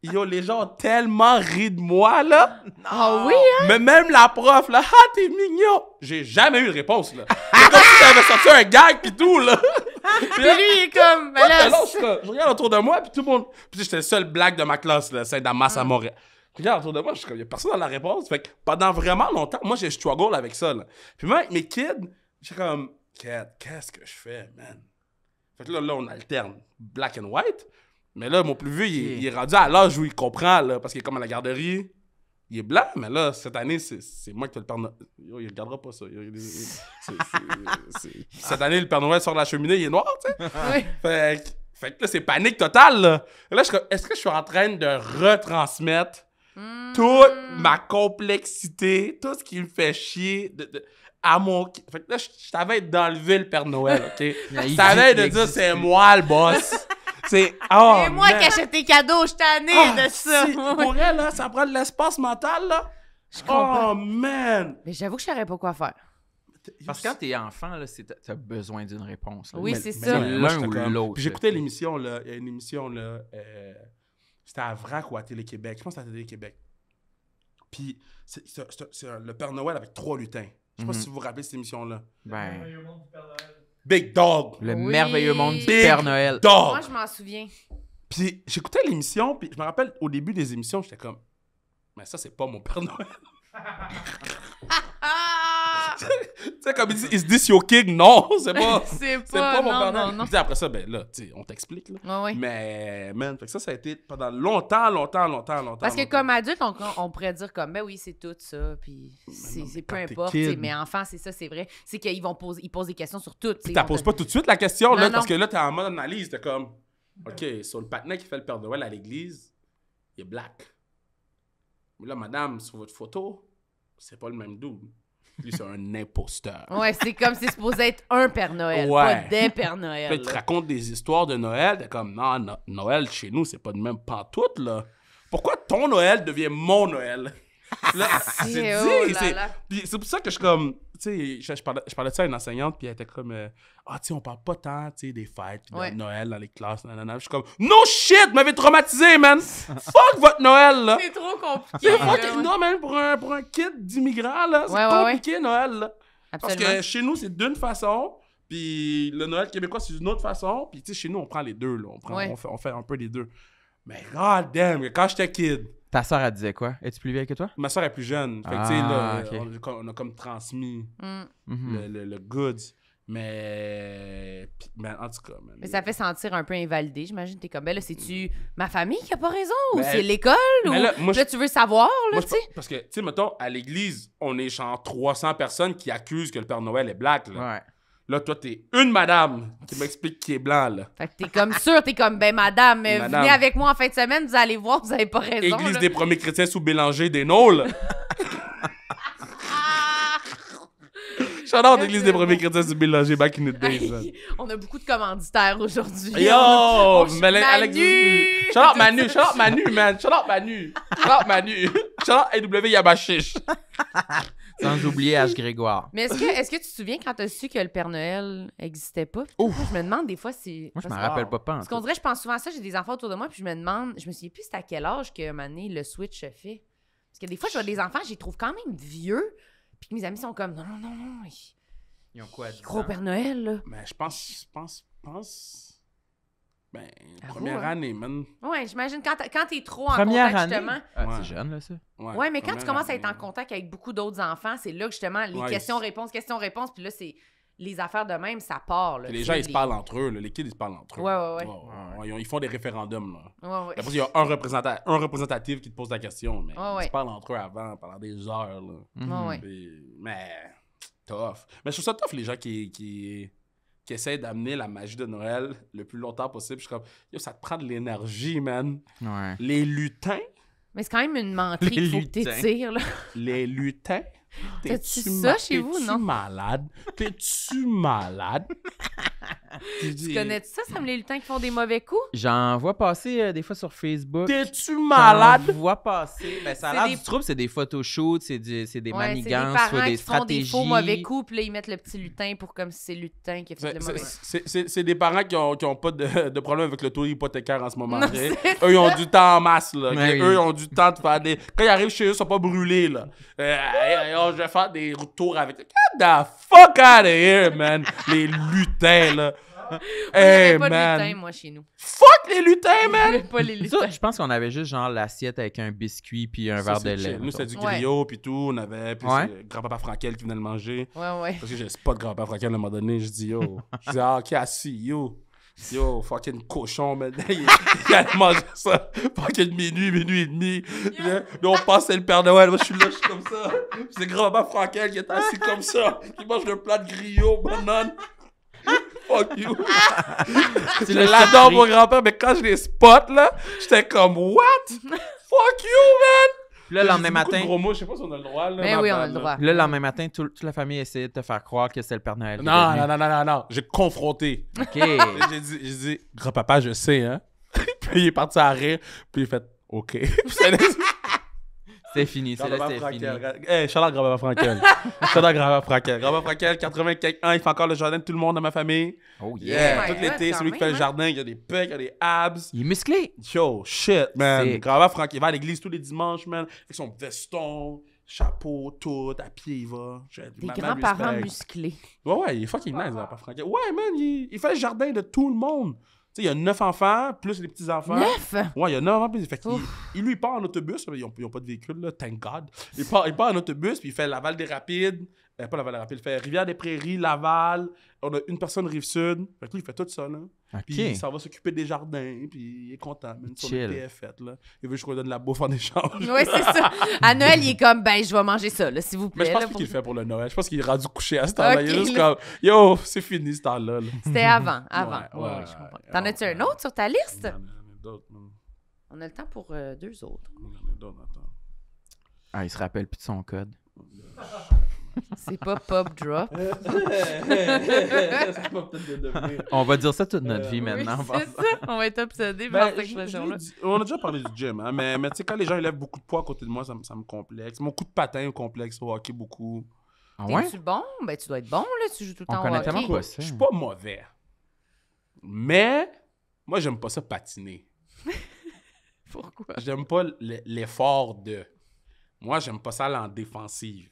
C: Yo, les gens ont tellement ri de moi, là. Ah oui, hein? Mais même la prof, là, ah, t'es mignon. J'ai jamais eu de réponse, là. C'est comme si t'avais sorti un gag pis tout, là.
D: Pis lui, il est comme, là, je
C: regarde autour de moi puis tout le monde. Puis j'étais le seul blague de ma classe, là, Saint-Damas à ah. Montréal. Je regarde autour de moi, je suis comme, Y'a personne dans la réponse. Fait que pendant vraiment longtemps, moi, j'ai struggle avec ça, là. Puis moi, avec mes kids, suis comme, qu'est-ce que je fais, man? là, là, on alterne black and white. Mais là, mon plus vieux, il, est- rendu à l'âge où il comprend, parce qu'il est comme à la garderie. Il est blanc, mais là, cette année, c'est moi qui fais le Père Noël. il regardera pas ça. Cette année, le Père Noël sort de la cheminée, il est noir, tu sais. Fait fait que là, c'est panique totale. Là, est-ce que je suis en train de retransmettre hmm. toute ma complexité, tout ce qui me fait chier? à mon. Fait que là, je, t'avais d'enlever le Père Noël, OK? Je t'avais de dire c'est moi le boss. C'est oh, C'est moi
A: qui achète tes cadeaux, je t'ai ah, de ça. Pour elle, là, ça prend de l'espace mental, là. oh, man! Mais j'avoue que je savais pas quoi faire.
B: Parce que quand t'es enfant, là, c'est, t'as besoin d'une réponse. Oui, c'est ça. L'un ou l'autre. Puis j'écoutais l'émission, là, il y a une émission, là, euh,
C: c'était à VRAC ou à Télé-Québec. Je pense que c'était à Télé-Québec. Puis c'est, le Père Noël avec trois lutins. Je sais pas mhm. si vous vous rappelez cette émission-là. Noël. Big Dog. Le ben. merveilleux monde du Père Noël. Moi, je m'en souviens. Puis j'écoutais l'émission, puis je me rappelle au début des émissions, j'étais comme, mais ça, c'est pas mon Père Noël. tu sais, comme il dit, is this your king? Non, c'est pas. c'est pas, mon mon non, non, non. Puis après ça, ben là, tu on t'explique. Mais, man, ça, ça a été pendant longtemps, longtemps, longtemps, longtemps. Parce que
A: comme adulte, on, pourrait dire comme, ben oui, c'est tout ça, puis c'est peu importe. Mais enfant, c'est ça, c'est vrai. C'est qu'ils vont poser, ils posent des questions sur tout. Tu poses pas tout de suite la question, là, parce que là,
C: t'es en mode analyse. T'es comme, OK, sur le patinet qui fait le Père Noël à l'église, il est black. Mais là, madame, sur votre photo, c'est pas le même double. Lui, c'est un imposteur. Ouais,
A: c'est comme si c'est supposé être un Père Noël, ouais. pas des Pères Noël. Puis, il te
C: raconte des histoires de Noël, t'es comme, non, Noël chez nous, c'est pas de même tout là. Pourquoi ton Noël devient mon Noël? Ah, c'est oh C'est pour ça que je suis comme je, parlais, je, parlais, de ça à une enseignante, puis elle était comme, euh, ah, tu sais, on parle pas tant, tu sais, des fêtes, puis de Noël dans les classes, nanana. Je suis comme, no shit, m'avait traumatisé, man! Fuck votre Noël, là! C'est trop compliqué. Fuck, non, pour un, pour un kid d'immigrant, là, c'est compliqué, Noël, Parce que chez nous, c'est d'une façon, puis le Noël québécois, c'est d'une autre façon, puis tu sais, chez nous, on prend les deux, là. On, fait, on fait un peu les deux. Mais god damn, quand j'étais kid, ta soeur, elle disait quoi? Es-tu plus vieille que toi? Ma soeur est plus jeune. Fait que, tu sais, ah, là, on, a comme transmis mm. mm-hmm. le, le, goods. Mais... mais... Ben, en tout cas. mais ça
A: fait sentir un peu invalidé, j'imagine. T'es comme, ben là, c'est-tu ma famille qui a pas raison ou ben, c'est l'école ben ou là, tu veux savoir, là, tu sais?
C: Parce que, tu sais, mettons, à l'église, on est genre 300 personnes qui accusent que le Père Noël est black, là. Ouais. Là, toi, t'es une madame qui m'explique qui est blanc, là. Fait que
A: t'es comme sûr, t'es comme, ben madame, euh, venez avec moi en fin de semaine, vous allez voir, vous avez pas raison. Église des
C: premiers chrétiens sous Bélanger des Nôles. J'adore Église des premiers chrétiens sous Bélanger back in the days.
A: on a beaucoup de commanditaires aujourd'hui. Yo! Manu! Oh, Malin, Alex Manu! Manu,
C: man! Manu! Shout Manu! Shout AW Yabashish!
A: Sans oublier H. Grégoire. Mais est-ce que, est que tu te souviens quand tu as su que le Père Noël n'existait pas? Je me demande des fois si. Moi, je me rappelle pas. pas qu'on dirait, je pense souvent à ça, j'ai des enfants autour de moi, puis je me demande, je me souviens plus c'est à quel âge que, mané, le switch a fait. Parce que des fois, je vois des enfants, je les trouve quand même vieux, puis que mes amis sont comme, non, non, non, non. Ils, ont quoi?
B: Gros Père Noël, Mais ben, je pense,
C: je pense, je pense ben, première hein. année, man.
A: Ouais, j'imagine quand, quand t'es trop en contact, année? justement. Ah, C'est
B: jeune, là, ça. Ouais, ouais mais quand tu commences à être en
A: contact avec beaucoup d'autres enfants, c'est là que justement les questions-réponses, questions-réponses, puis là, c'est les affaires de même, ça part. les gens, ils se parlent
C: entre eux. Les kids, ils se parlent entre eux. Ouais, ouais, ouais. ils, font des référendums.
A: Là. Ouais, Après, il y a
C: un, représentatif, un représentatif qui te pose la question. Mais ils se parlent entre eux avant, pendant des heures. Là. Mhm. Mais tough. Mais je trouve ça tough, les gens qui, qui qui essaie d'amener la magie de Noël le plus longtemps possible. Je comme, ça te prend de l'énergie, man. Les lutins.
A: Mais c'est quand même une menterie qu'il faut que là.
C: Les lutins.
B: tes tu ça chez vous, non? T'es-tu malade? T'es-tu malade? tu, connais
A: ça, ça les lutins qui font des mauvais coups?
B: J'en vois passer euh, des fois sur Facebook. T'es-tu malade? J'en vois passer. mais ben, ça a l'air des... du trouble, c'est des photoshoots, c'est des, des manigances, des, des qui stratégies. Font des faux mauvais
A: coups, puis ils mettent le petit lutin pour comme si c'est lutin qui a fait ben, le
C: mauvais C'est des parents qui n'ont qui ont pas de, de, problème avec le taux hypothécaire en ce moment. eux, ils ont du temps en masse. Eux, ils ont du temps de faire des. Quand ils arrivent chez eux, ils sont pas brûlés. Euh, oh, je vais faire des retours avec. Get the fuck out of here, man! Les lutins,
B: moi, chez nous. Fuck les lutins, man! je pense qu'on avait juste genre l'assiette avec un biscuit puis un verre de lait. Nous, c'était du griot, puis tout. On avait. Euh,
C: grand-papa Frankel qui venait le manger. Parce que j'ai pas de grand papa Frankel à un moment donné. Je dis, yo. Je dis, ah, ok, assis, yo. Yo, fucking cochon, man. Il, il allait manger ça. Fucking minuit, minuit et demi. on passait le Père Noël. Moi, je suis là, je suis comme ça. C'est grand-papa Frankel qui est assis comme ça. Qui mange le plat de griot, banane. Fuck you. je l'adore, mon grand-père, mais quand je les spot, là, j'étais comme, what? Fuck you, man! Puis là, le lendemain matin. Gros mots, je sais pas si on a le droit. Là, ben mais oui, on a le droit. Là,
B: le lendemain matin, toute la famille essayait de te faire croire que c'est le Père Noël. Non, non, non, non, non, non. J'ai confronté. OK. j'ai dit, dit,
C: grand-papa, je sais, hein.
B: puis il est parti à rire, puis
C: il fait, OK. C'est fini, c'est là, c'est fini. eh Charles Grava Frankel. Grava grand Frankel. grand Frankel, 81, il fait encore le jardin de tout le monde dans ma famille. Oh yeah. Tout oh l'été, celui qui fait le hein? jardin, il a des pecs, il a des abs. Il est musclé. Yo, shit, man. grand Frankel, il va à l'église tous les dimanches, man. Avec son veston chapeau, tout, à pied, il va. Des grands-parents musclés. Ouais, ouais, il est fucking nice, Grava Frankel. Ouais, man, il, fait le jardin de tout le monde. Tu sais, il y a neuf enfants, plus les petits-enfants. Neuf? Ouais, il y a neuf enfants. Plus... Fait il, lui, il part en autobus. Ils n'ont pas de véhicule, là, thank God. Il part, il en autobus, puis il fait Laval des Rapides, euh, pas Laval, il fait Rivière-des-Prairies, Laval. On a une personne Rive-Sud. Fait lui, il fait tout ça, là. Puis il s'en va s'occuper des jardins, puis il est content, Il veut je lui donne la bouffe en échange. Oui, c'est ça. À Noël, il
A: est comme, ben, je vais manger ça, là, s'il vous plaît. je pense qu'il
C: fait pour le Noël. Je pense qu'il est rendu coucher à ce temps-là. il est juste comme, yo, c'est fini ce temps-là. C'était
A: avant, avant. T'en as-tu un autre sur ta liste? on a le temps pour euh, deux autres.
B: Ah, il se rappelle plus de son code.
A: C'est pas pop drop. on va dire ça toute notre euh, vie maintenant. c'est ça. On va être obsédé ben, par cette expression-là. On a déjà parlé
C: du gym, hein, mais, mais tu sais, quand les gens élèvent beaucoup de poids à côté de moi, ça, ça me complexe. Mon coup de patin est complexe au hockey beaucoup. Ah ouais? tu
A: bon? Ben, tu dois être bon, là. Tu joues tout le temps au hockey. Je suis hein. pas
C: mauvais. Mais, moi, j'aime pas ça patiner. Pourquoi? J'aime pas l'effort de. Moi, j'aime pas ça aller en défensive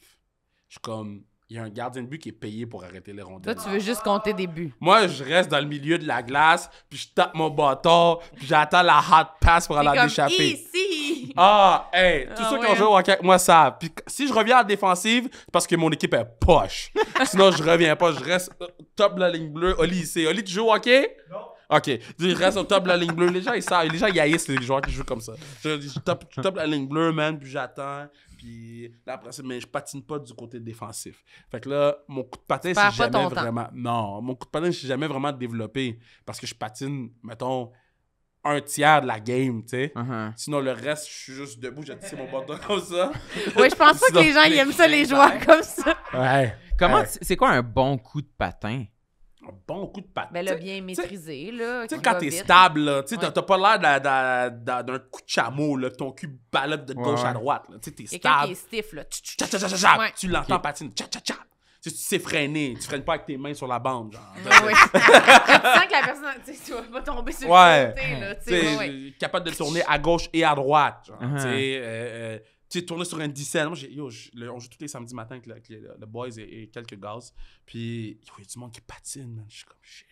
C: je suis comme, il y a un gardien de but qui est payé pour arrêter les rondelles. Toi, tu veux juste
A: compter des buts. Moi, je
C: reste dans le milieu de la glace, puis je tape mon bâton, puis j'attends la hot pass pour aller échapper
D: Ici.
C: Ah, hey, ah tous ceux qui ont joué au hockey moi ça Puis si je reviens à la défensive, c'est parce que mon équipe est poche. Sinon, je reviens pas, je reste euh, top de la ligne bleue. Oli, c'est tu joues au hockey? Non. OK. Je reste au top de la ligne bleue. Les gens, ils savent. Les gens, ils haïssent les joueurs qui jouent comme ça. Je, tape top la ligne bleue, man, puis j'attends. Puis là, après mais je patine pas du côté défensif. Fait que là, mon coup de patin, c'est jamais vraiment. Non, mon coup de patin, je suis jamais vraiment développé parce que je patine, mettons, un tiers de la game, tu sais. Uh-huh. Sinon, le reste, je suis juste debout, j'attire mon bâton comme ça. oui, je pense pas que les gens ils aiment ça, les joueurs
A: comme ça.
B: Ouais. Comment, c'est quoi un bon coup de patin?
C: un bon coup de patte.
A: Mais ben, bien maîtrisé, là. Tu sais, quand t'es stable, là, tu t'as
B: pas l'air d'un coup de
C: chameau, là, ton cul balade de gauche à droite, là. Tu t'es stable.
A: stiff, là. Tu
C: l'entends patiner. Tu sais freiner, tu freines pas avec tes mains sur la bande, genre. Ah tu sens
A: que la personne, tu vas pas tomber sur le côté, là. Tu
C: sais, capable de tourner à gauche et à droite, genre. Uh-huh. Tu tu sais, tourner sur un 17. Moi, yo, on joue tous les samedis matins avec, les, boys et, quelques gars. Puis, il y a du monde qui patine, man. Je suis comme, shit.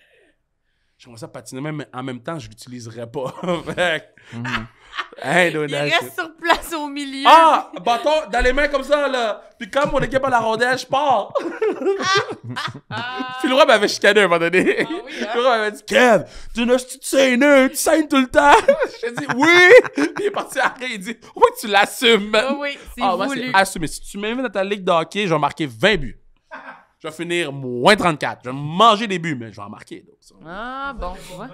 C: commencé à patiner, mais en même temps, je l'utiliserais pas. fait
D: mm
C: il reste sur place. au milieu. Ah, bâton dans les mains comme ça, là. Puis comme mon équipe à la rondelle, je pars. Ah. Puis le roi m'avait chicané à un moment donné. Ah hein? Le roi m'avait dit Kev, tu ne tu saignes, tu saignes tout le temps. J'ai dit oui. Puis il est parti après, il dit Oui, tu l'assumes. Ah oui, c'est ah, voulu. Moi, assumer. Si tu m'invites dans ta ligue de hockey, je vais marquer 20 buts je vais finir moins 34. Je vais manger des buts, mais je vais en marquer. Donc, ça.
A: Ah, bon. Ouais, ouais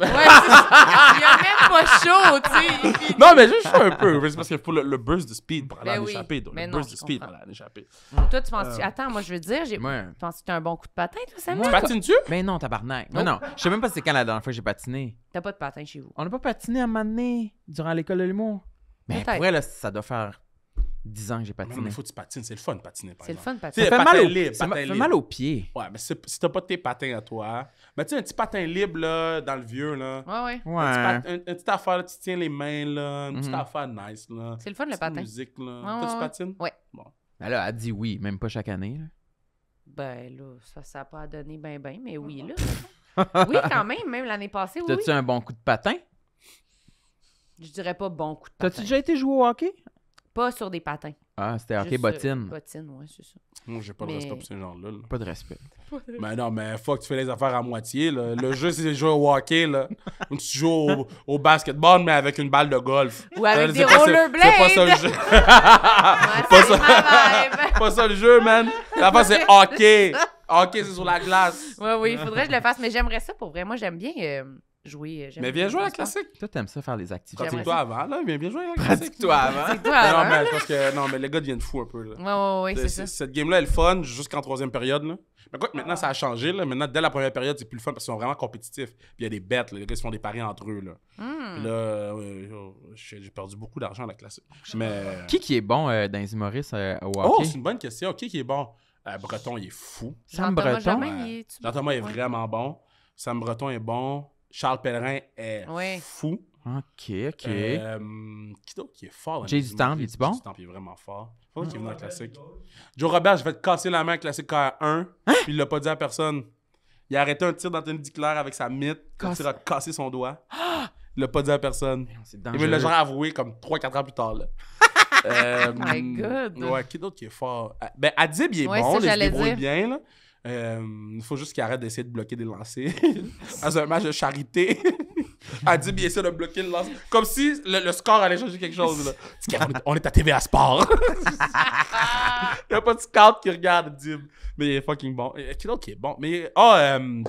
A: il y a même pas chaud, tu sais. non, mais juste un peu.
C: C'est parce qu'il faut le, le, burst de speed pour aller ben en échapper. le burst de speed pour aller en
B: échapper.
A: Toi, tu penses. tu. Euh, Attends, moi, je veux dire, j'ai ouais. que tu as un bon coup de patin, toi, Samuel. Tu patines-tu? Mais
B: ben non, tabarnak. Non, ben oh. non. Je sais même pas c'est quand la dernière fois que j'ai patiné.
A: Tu T'as pas de patin chez vous.
B: On n'a pas patiné à un durant l'école de l'humour. Mais après, là, ça doit faire 10 ans que j'ai ah, patiné. Il faut que tu patines,
C: c'est le fun de patiner.
B: C'est le fun de
A: patiner. Ça fait, mal, au... libre, mal aux
C: pieds. Ouais, mais si t'as pas tes patins à toi, mais tu sais, un petit patin libre là, dans le vieux, là. Ouais, ouais. Un petit une petite affaire, tu tiens les mains,
B: là, une petite mm-hmm. affaire
C: nice. là. C'est le fun le patin. musique, là. tu patines?
A: Ouais. Bon.
B: Elle dit oui, même pas chaque année.
A: Ben là, ça, ça n'a pas donné ben ben, mais oui, là. oui, quand même, même l'année passée, oui. T'as-tu un
B: bon coup de patin?
A: Je dirais pas bon coup de patin. T'as-tu déjà été joué au hockey pas sur des patins. Ah, c'était hockey bottine. Bottine, ouais, c'est ça. Moi, j'ai pas de respect pour
C: ces gens-là. Pas de respect. Mais ben non, mais fuck, tu fais les affaires à moitié. Là. Le jeu, c'est jouer au hockey. Là. tu joues au, basketball, mais avec une balle de golf. Ou avec des rollerblades. C'est pas ça le jeu.
D: c'est
C: pas ça le jeu, man. L'affaire, c'est hockey. Hockey, c'est sur la glace. Oui, oui, il faudrait que
A: je le fasse, mais j'aimerais ça pour vrai. Moi, j'aime bien euh, jouer. Euh, mais viens jouer à la classique.
B: Toi, t'aimes ça faire les activités. Pratique-toi avant, là. viens viens jouer à la classique. Pratique-toi avant. non, mais, parce que, non, mais les gars deviennent fous un peu,
A: là. Ouais, ouais, c'est ça. Cette
C: game-là, elle est fun jusqu'en troisième période, là. Mais quoi, maintenant, ça a changé, là. Maintenant, dès la première période, c'est plus fun parce qu'ils sont vraiment compétitifs. Puis il y a des bêtes, Les gars, ils font des paris entre eux, là. Hmm. là, euh, oh, j'ai perdu beaucoup d'argent à la classique.
B: Mais... Euh, qui qui est bon dans les au Oh, c'est
C: une bonne question. Qui qui est bon? Breton, il est fou. Sam Breton? Jean-Thomas, il, est vraiment bon. Sam Breton est bon. Charles Pellerin est
B: fou. Ok, ok. Euh,
C: qui d'autre qui est fort? J'ai du Temple, il est bon? Jay du Temple, est vraiment fort. Faut qu'il ah, vienne classique. Joe Robert, je vais te casser la main en classique K1, hein? puis il l'a pas dit à personne. Il a arrêté un tir d'Anthony Diclair avec sa mythe. il a cassé son doigt. Il l'a pas dit à personne. Il me l'a genre avoué comme 3-4 ans plus tard. oh my euh, God! Ouais, qui d'autre qui est fort? Ah, ben, Adib, il est bon, il se bien. Là. Euh, il faut juste qu'il arrête d'essayer de bloquer des lancers. Dans un match de charité, dit il essaie de bloquer le lancer. Comme si le, score allait changer quelque chose. Là. on, est, à TVA Sport. il n'y a pas de scout qui regarde Dib Mais il est fucking bon. Qui qui est bon? Mais, oh,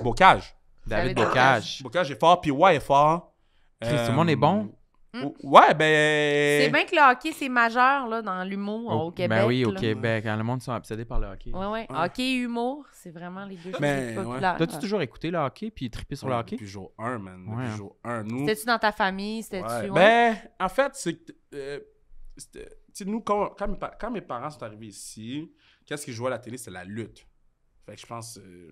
C: Bocage. David Bocage. Bocage est fort. Puis ouais, est fort. tout le euh, monde est bon. Mm.
B: Ouais, ben. C'est
A: bien que le hockey, c'est majeur là, dans l'humour au ben Québec. Ben oui, au Québec.
B: Quand hein, le monde sont obsédés par le hockey. Ouais, ouais. Hockey
A: et humour, c'est vraiment les deux choses populaires. T'as-tu toujours écouté le hockey
B: puis trippé sur le hockey? Depuis jour 1, man. Depuis hein. jour 1. Nous... C'était-tu
A: dans ta famille? C'était-tu. Ben,
C: en fait, c'est que. Euh, sais, nous, quand, quand, mes, quand, mes, parents sont arrivés ici, qu'est-ce qu'ils jouaient à la télé? C'est la lutte. Fait que je pense, euh,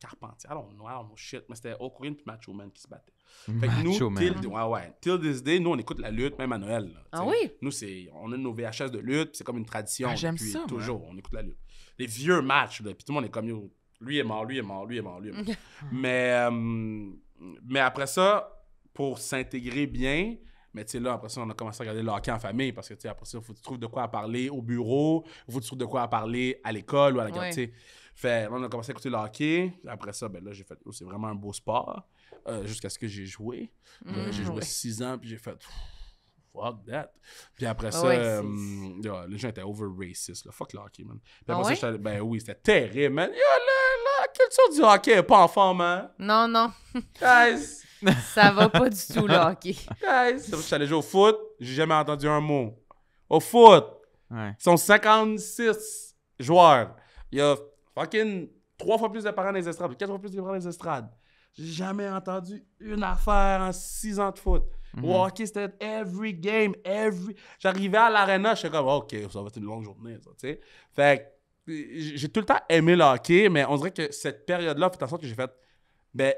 C: Carpentier, alors noir, mon shit. Mais c'était O'Coin puis Macho Man qui se battait. Fait nous, Till, ouais, ouais, till this day, nous, on écoute la lutte, même à Noël. Ah oui? Nous, on a nos VHS de lutte, c'est comme une tradition. Ah, j'aime ça, Toujours, on écoute la lutte. Les vieux matchs, là, puis tout le monde est comme, lui est mort, lui est mort, lui est mort, lui mais, euh, mais après ça, pour s'intégrer bien, mais tu sais, là, après ça, on a commencé à regarder le hockey en famille parce que, tu sais, après ça, il faut que tu trouves de quoi à parler au bureau, il faut que de quoi parler à l'école ou à la fait on a commencé à écouter le hockey. Après ça, ben là, j'ai fait, oh, c'est vraiment un beau sport. Euh, jusqu'à ce que j'ai joué. Euh, mm, j'ai joué 6 ans, puis j'ai fait, fuck that. Puis après ah ça, les gens étaient over racist. Là. Fuck le hockey, man. Puis ah après ah, ben oui, c'était terrible, man. Yo, la, la culture du hockey est pas forme, hein?
A: Non, non. Guys. ça va pas du tout, le hockey. Guys.
C: Je suis allé jouer au foot, j'ai jamais entendu un mot. Au foot, ils sont 56 joueurs. Il y a Fucking trois fois plus de parents dans les estrades, quatre fois plus de parents dans les estrades. J'ai jamais entendu une affaire en six ans de foot. Mhm. hockey, c'était every game, every. J'arrivais à l'arena, suis comme, OK, ça va être une longue journée, tu sais. Fait j'ai tout le temps aimé le hockey, mais on dirait que cette période-là, fait en sorte que j'ai fait, ben,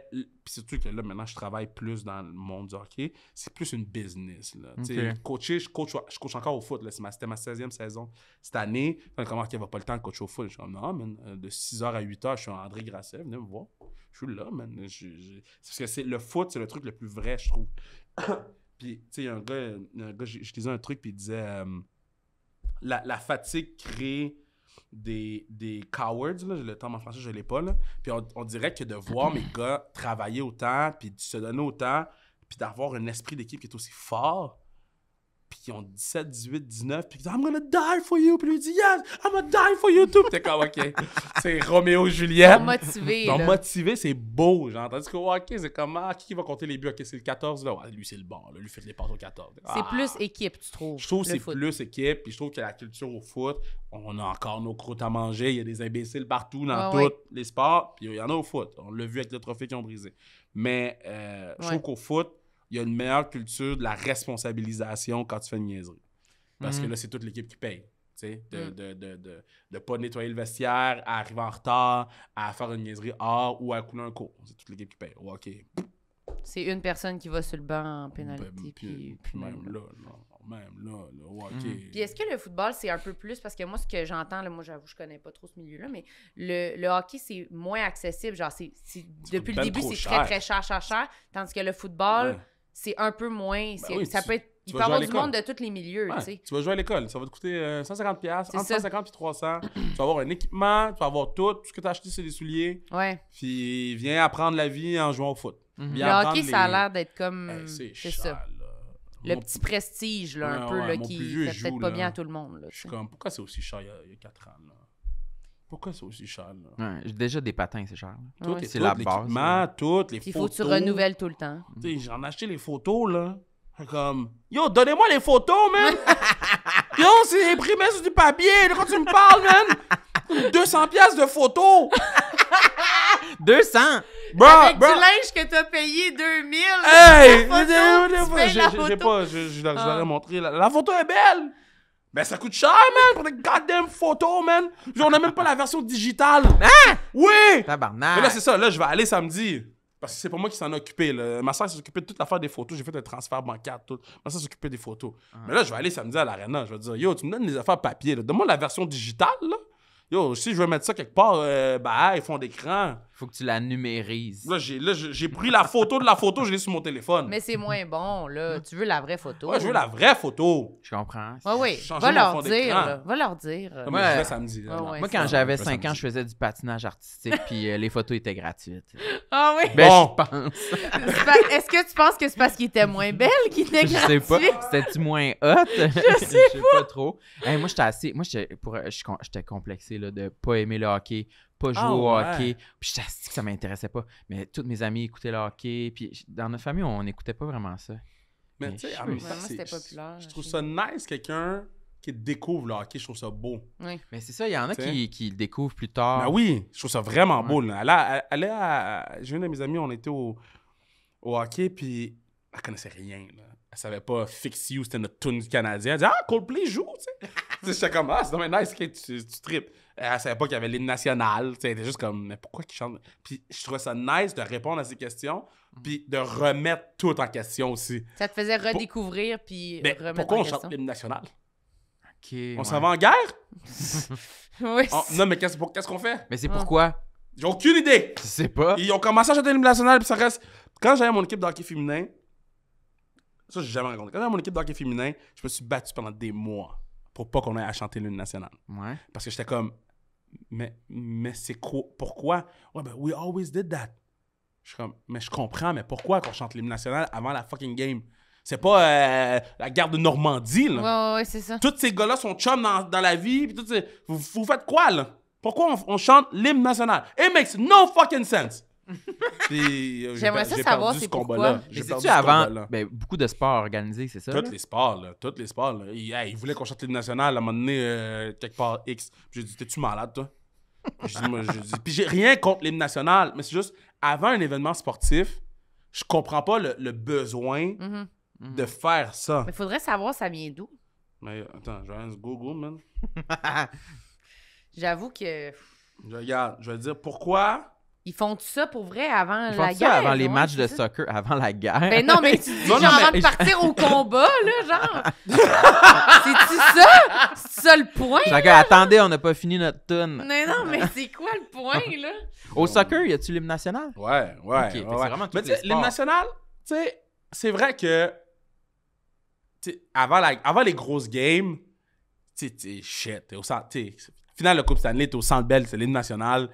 C: c'est surtout que là, maintenant, je travaille plus dans le monde du hockey. C'est plus une business. Là. sais, Coacher, je coach, je coach encore au foot. C'était ma 16e saison cette année. Comment qu'il n'y avait pas le temps de coacher au foot? Je suis comme, non, man, euh, de 6h à 8h, je suis André Grasset, venez me voir. Je suis là, man. Parce que le foot, c'est le truc le plus vrai, je trouve. puis, tu sais, il y a un gars, je, disais un truc, puis il disait euh, la, fatigue crée des, cowards, là, le terme en français, je l'ai pas, Puis on, dirait que de voir mes gars travailler autant, puis se donner autant, puis d'avoir un esprit d'équipe qui est aussi fort, puis ils ont 17, 18, 19. Puis ils disent I'm gonna die for you. Puis lui dit Yes, I'm gonna die for you too. Puis t'es comme OK. c'est Roméo Juliette. Ils motivé. Ils motivé, c'est beau. Genre, tandis que OK, c'est comme ah, qui va compter les buts OK, c'est le 14. Là. lui, c'est le bon. Là. Lui, fait les passes au 14.
A: C'est ah. plus équipe, tu trouves. Je trouve que c'est
C: plus équipe. Puis je trouve que la culture au foot, on a encore nos croûtes à manger. Il y a des imbéciles partout dans tous les sports. Puis il y en a au foot. On l'a vu avec le trophées qu'ils ont brisé. Mais euh, je trouve qu'au foot, il y a une meilleure culture de la responsabilisation quand tu fais une niaiserie. Parce que mhm. là, c'est toute l'équipe qui paye. De ne mhm. de, de, pas nettoyer le vestiaire, à arriver en retard, à faire une niaiserie hors ou à couler un cours. C'est
A: toute l'équipe qui paye. OK. C'est une personne qui va sur le banc en pénalité. Ben, puis, même là, même là, mhm. Puis est-ce que le football, c'est un peu plus, parce que moi, ce que j'entends, moi, j'avoue, je connais pas trop ce milieu-là, mais le, hockey, c'est moins accessible. Genre, c'est, depuis le ben début, c'est très, très cher, cher, cher. Tandis que le football c'est un peu moins. Ben ça peut Il peut avoir du monde de tous les milieux. tu, sais.
C: tu vas jouer à l'école, ça va te coûter 150$, euh, entre 150$ et 300$. tu vas avoir un équipement, tu vas avoir tout. Tout ce que tu as acheté, c'est des souliers. Ouais. Puis viens apprendre la vie en jouant au foot. Mhm. Le hockey, ça a l'air
A: d'être comme. c'est ça. Le petit
C: prestige, là, un peu, là, qui fait peut-être pas bien à tout le monde. je suis comme, pourquoi c'est aussi cher il y a, quatre ans? Pourquoi c'est aussi cher,
B: là? j'ai déjà, des patins, c'est cher. Tout, c'est la base. toutes les photos. Il faut que tu renouvelles
C: tout le temps. J'en ai acheté les photos, là. Comme, yo, donnez-moi les photos, man! yo, c'est imprimé sur du papier, quand tu me parles,
B: man! 200 pièces de photos! 200! Bro,
C: Avec du linge
A: que t'as payé 2000! Hey! je,
C: l'aurais ah. montré. la photo est belle! Ben, ça coûte cher, man, pour des goddamn photos, man. on n'a même pas la version digitale. Hein? Oui! Tabarnak. Mais là, c'est ça. Là, je vais aller samedi. Parce que c'est pas moi qui s'en ai occupé. Là. Ma soeur s'est occupée de toute l'affaire des photos. J'ai fait un transfert bancaire. Tout. Ma soeur s'est occupée des photos. Ah. Mais là, je vais aller samedi à l'arena. Je vais dire, yo, tu me donnes les affaires papier. Donne-moi la version digitale. Là. Yo, si je veux mettre ça quelque part, euh, bah, ben, ils font d'écran faut que tu la numérises. Là, j'ai, pris la photo de la photo, je l'ai sur mon téléphone. Mais
A: c'est moins bon, là. Tu veux la vraie photo. Ouais, je veux la
B: vraie photo. Je comprends.
A: oui, oui. Va leur dire, Va leur dire. moi, moi, quand j'avais 5 ans, je
B: faisais du patinage artistique, puis euh, les photos étaient gratuites. Ah oui? Ben, je
A: pense. Est-ce que tu penses que c'est parce qu'il était moins belle qu'il était gratuit? Je sais pas. C'était-tu moins hot? Je sais, pas.
B: trop. moi, j'étais assez... Moi, j'étais, pour... j'étais complexé là, de pas aimer le hockey, pas ah, jouer au hockey. Puis je que ça m'intéressait pas. Mais toutes mes amis écoutaient le hockey. Puis dans notre famille, on n'écoutait pas vraiment ça.
C: Mais, tu sais, c'était
B: populaire. Je trouve
C: ça nice, quelqu'un qui découvre le hockey, je trouve ça beau.
A: Oui.
B: Mais c'est ça, il y en a qui, qui, le découvrent plus tard. Ben oui, je trouve ça vraiment beau.
C: Là. Elle elle j'ai une de mes amies, on était au, hockey, puis elle connaissait rien. Là. Elle savait pas Fix You, c'était notre tune canadien. Elle disait « Ah, Coldplay joue, tu sais. c'est comme Ah, c'est nice que tu, tu tripes. Elle savait pas qu'il y avait l'hymne nationale. Elle juste comme, mais pourquoi qu'ils chantent? Puis je trouvais ça nice de répondre à ces questions, mm. puis de remettre tout en question aussi.
A: Ça te faisait redécouvrir, puis remettre pourquoi on chante
C: l'hymne national? on s'en va en guerre? oui. Ah, non, mais qu'est-ce qu'on fait? Mais c'est ah. pourquoi? J'ai aucune idée. Je sais pas. Ils ont commencé à chanter l'hymne national, puis ça reste. Quand j'avais mon équipe d'hockey féminin, ça, j'ai jamais rencontré. Quand j'avais mon équipe d'hockey féminin, je me suis battu pendant des mois pour pas qu'on ait à chanter l'hymne nationale. Ouais. Parce que j'étais comme, mais, mais c'est quoi? Pourquoi? Ouais, ben, we always did that. Je suis comme, mais je comprends, mais pourquoi qu'on chante l'hymne national avant la fucking game? C'est pas euh, la guerre de Normandie, là. Ouais, c'est ça. Tous ces gars-là sont chums dans, la vie, vous, faites quoi, là? Pourquoi on, on chante l'hymne national? It makes no fucking sense. Euh,
A: J'aimerais ça savoir c'est pourquoi. Mais
B: tu avant ben, beaucoup de sports organisés, c'est ça?
C: Tous les sports, là. Tous les sports, là. Ils, voulaient qu'on chante les nationale à un moment donné, euh, quelque part X. J'ai dit, t'es-tu malade, toi? je Puis j'ai rien contre l'hymne national, mais c'est juste, avant un événement sportif, je comprends pas le, besoin mm-hmm. de faire ça.
A: Mais faudrait savoir ça vient d'où.
C: Mais euh, attends, Johannes, Google, man.
A: J'avoue que.
C: Je regarde, je vais dire pourquoi
A: ils font tout ça pour vrai avant Ils la font guerre. Ça avant les
B: matchs de soccer, avant la guerre. Mais ben non, mais tu dis, en de partir
A: au combat, là, genre. C'est-tu ça? C'est ça le point?
B: attendez, on n'a pas fini notre tune. Mais
A: non, mais c'est quoi le point, là?
B: au soccer, y a-tu l'hymne national? Ouais, ouais. ouais, mais l'hymne national, tu sais, c'est vrai que.
C: Avant, avant les grosses games, tu sais, shit, au centre. Finale de Coupe Stanley, t'es au centre belle, c'est l'hymne national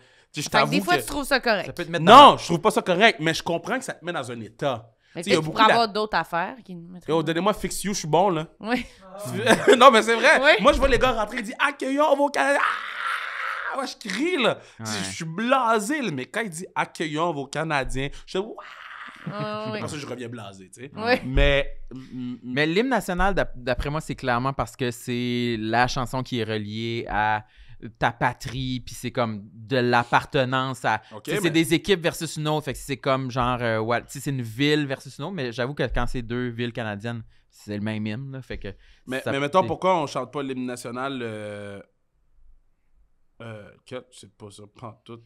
C: des fois, tu trouves ça correct. non, je trouve pas ça correct, mais je comprends que ça te met dans un état. Mais il y avoir
A: d'autres affaires qui
C: donnez-moi Fix You, je suis bon, là. Oui. non, mais c'est vrai. Moi, je vois les gars rentrer et dire Accueillons vos Canadiens. Ah! Moi, je crie, là. Je suis blasé, là. Mais quand il dit Accueillons vos Canadiens,
B: je suis.
D: ah, que je
C: reviens blasé, tu sais.
B: Mais, mais l'hymne national, d'après moi, c'est clairement parce que c'est la chanson qui est reliée à ta patrie, puis c'est comme de l'appartenance à. C'est des équipes versus une autre. Fait que c'est comme genre. Euh, si c'est une ville versus une autre, mais j'avoue que quand c'est deux villes canadiennes, c'est le même hymne. Là, fait que mais, mettons,
C: pourquoi on chante pas l'hymne national. Euh, euh, c'est pas ça, Prends tout.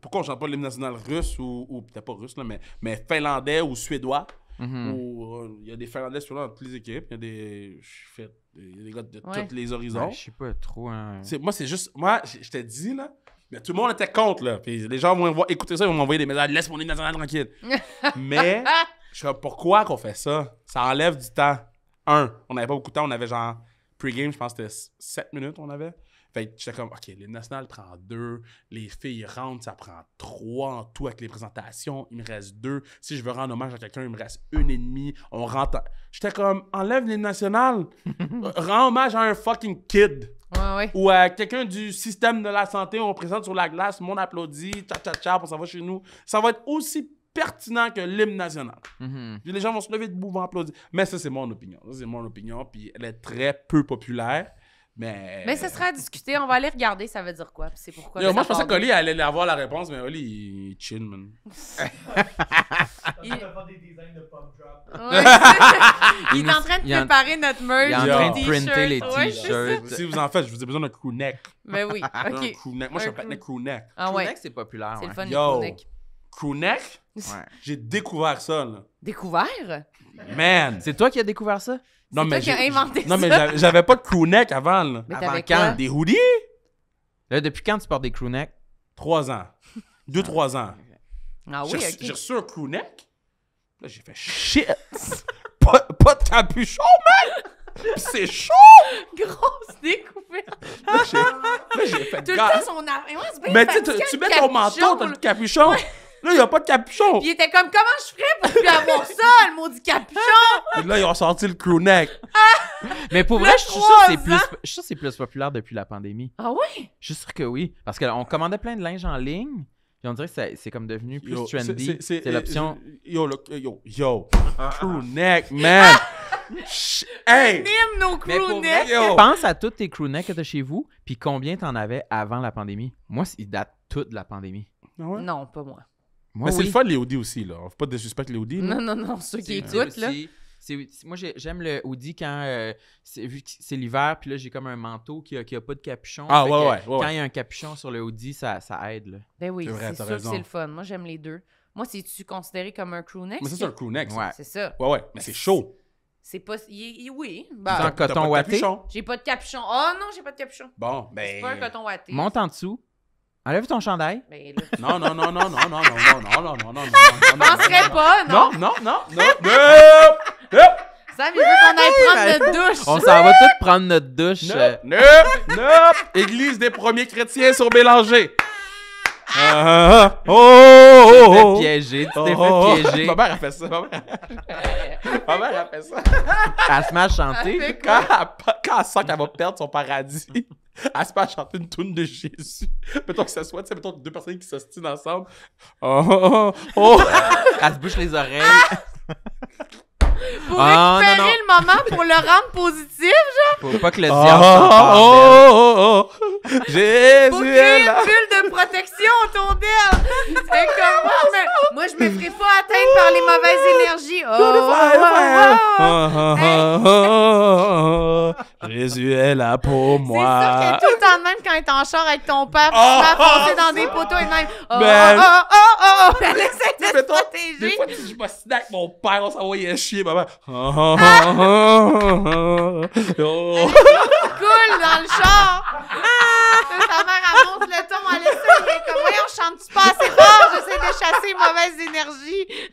C: Pourquoi on chante pas l'hymne national russe ou, peut-être pas russe, mais finlandais ou suédois? Mhm. Où il euh, y a des Finlandais sur dans toutes les équipes. Il y a des. Il y a des gars de tous les horizons. je sais pas
B: trop. Hein. Moi,
C: c'est juste. Moi, je t'ai dit, là. Mais tout le monde était contre, là. Puis les gens vont écouter ça, ils vont m'envoyer des messages. Laisse mon île nationale tranquille. mais, je sais pourquoi qu'on fait ça? Ça enlève du temps. Un, on n'avait pas beaucoup de temps. On avait genre, pre-game, je pense que c'était 7 minutes, on avait. Fait que j'étais comme, OK, les national prend deux, les filles rentrent, ça prend trois en tout avec les présentations, il me reste deux. Si je veux rendre hommage à quelqu'un, il me reste une et demie. On rentre. J'étais comme, enlève les nationales, rends hommage à un fucking kid. Ou à quelqu'un du système de la santé, on présente sur la glace, mon applaudit, tcha tcha tcha, pour va chez nous. Ça va être aussi pertinent que l'hymne national. Mhm. Les gens vont se lever debout, vont applaudir. Mais ça, c'est mon opinion. c'est mon opinion. Puis elle est très peu populaire. Mais. Mais ce
A: sera à discuter. On va aller regarder, ça veut dire quoi. c'est pourquoi. moi, je pensais qu'Oli
C: allait avoir la réponse, mais Oli, il, chill, man. il... est en train de préparer notre merch. Il est en train de printer les t-shirts. si vous en faites, je vous ai besoin d'un crew neck. Mais ben oui, ok. Moi, je suis un crew neck. Ah ouais. Crew neck, c'est populaire. C'est le fun, le crew neck crewneck. J'ai découvert ça, là.
A: Découvert?
B: Man! C'est toi qui as découvert ça?
C: Non, mais toi qui as inventé ça. Non, mais j'avais pas de crewneck avant, là. avant quand? Des hoodies?
B: Là, depuis quand tu portes des crewnecks? Trois ans. Deux, ah. trois ans.
C: Ah oui, J'ai reçu un crewneck. Là, j'ai fait shit!
B: pas, de
C: capuchon, man! c'est chaud! Grosse
A: découverte! Mais j'ai fait Tout le Mais tu mets ton manteau, t'as le
C: capuchon! Là, il n'y a pas
A: de capuchon. Puis il était comme, comment je ferais pour plus avoir ça, le maudit capuchon?
B: Et là, ils ont sorti le neck. Mais pour vrai, je suis sûr que c'est plus, je suis sûr c'est plus populaire depuis la pandémie. Ah oui? Je suis sûr que oui. Parce qu'on commandait plein de linge en ligne. Puis on dirait que c'est comme devenu plus trendy. C'est l'option.
C: Yo, le, yo, yo.
B: Crew neck, man.
A: hey! nos yo. Pense
B: à tous tes crewnecks que t'as chez vous, puis combien t'en avais avant la pandémie. Moi, ils datent tous de la pandémie.
A: Ah non, pas moi mais
B: c'est le fun, les Audi aussi, là. On ne faut pas désuspecter les Audi. Non, non, non, ceux qui écoutent, là. Moi, j'aime le hoodie quand euh, vu que c'est l'hiver, puis là, j'ai comme un manteau qui n'a qui a pas de capuchon. Ah, ouais, ouais, Quand il y a un capuchon sur le hoodie, ça, ça aide. Là. Ben oui, c'est sûr que c'est le
A: fun. Moi, j'aime les deux. Moi, c'est-tu considéré comme un crew Mais c'est un crew Ouais. C'est ça.
B: Ouais, ouais, mais c'est chaud.
A: C'est pas. oui. Bah, un coton ouaté. J'ai pas de capuchon. Oh non, j'ai pas de capuchon. Bon, ben. C'est pas ben, un coton ouaté.
B: Monte en dessous. Enlève ton chandail. Non, non, non, non, non, non, non, non, non, non, non, non, non, non.
A: penserais pas, non?
B: Non, non, non, non. Sam, il veut qu'on aille prendre notre douche. On s'en va tous prendre notre douche. Nope, nope, Église
C: des premiers chrétiens sur Bélanger.
D: Oh, oh, oh. Tu t'es
C: piégé, tu t'es fait piéger. Ma mère a fait ça, ma mère. mère a fait ça. Elle se met à chanter. Quand elle sent qu'elle va perdre son paradis elle se chanter une toune de Jésus. Mettons que ça soit, tu mettons deux personnes qui s'ostinent ensemble. Oh, oh, oh, oh.
B: elle se bouche les oreilles.
C: Ah, pour ah,
B: récupérer
A: le moment, pour le rendre positif, genre. Pour pas
B: que le ah, diable ah, oh, oh, oh,
C: oh,
D: Jésus
C: Pour une bulle
A: de protection autour d'elle. C'est comme, moi, je me ferai pas atteindre par les mauvaises énergies.
C: Oh, oh, oh. oh. Jésus là hein, pour moi. C'est sûr qu'il
A: tout le temps de même quand t'es en char avec ton père, oh, dans ah. des poteaux et même. ben, oh, oh, oh, oh,
C: de Des fois, je snack mon père, on s'envoyait chier, maman.
D: Oh,
A: dans le char. Ta mère, elle monte le ton, elle elle est comme, voyons, chante-tu pas assez fort, j'essaie de chasser mauvaise énergie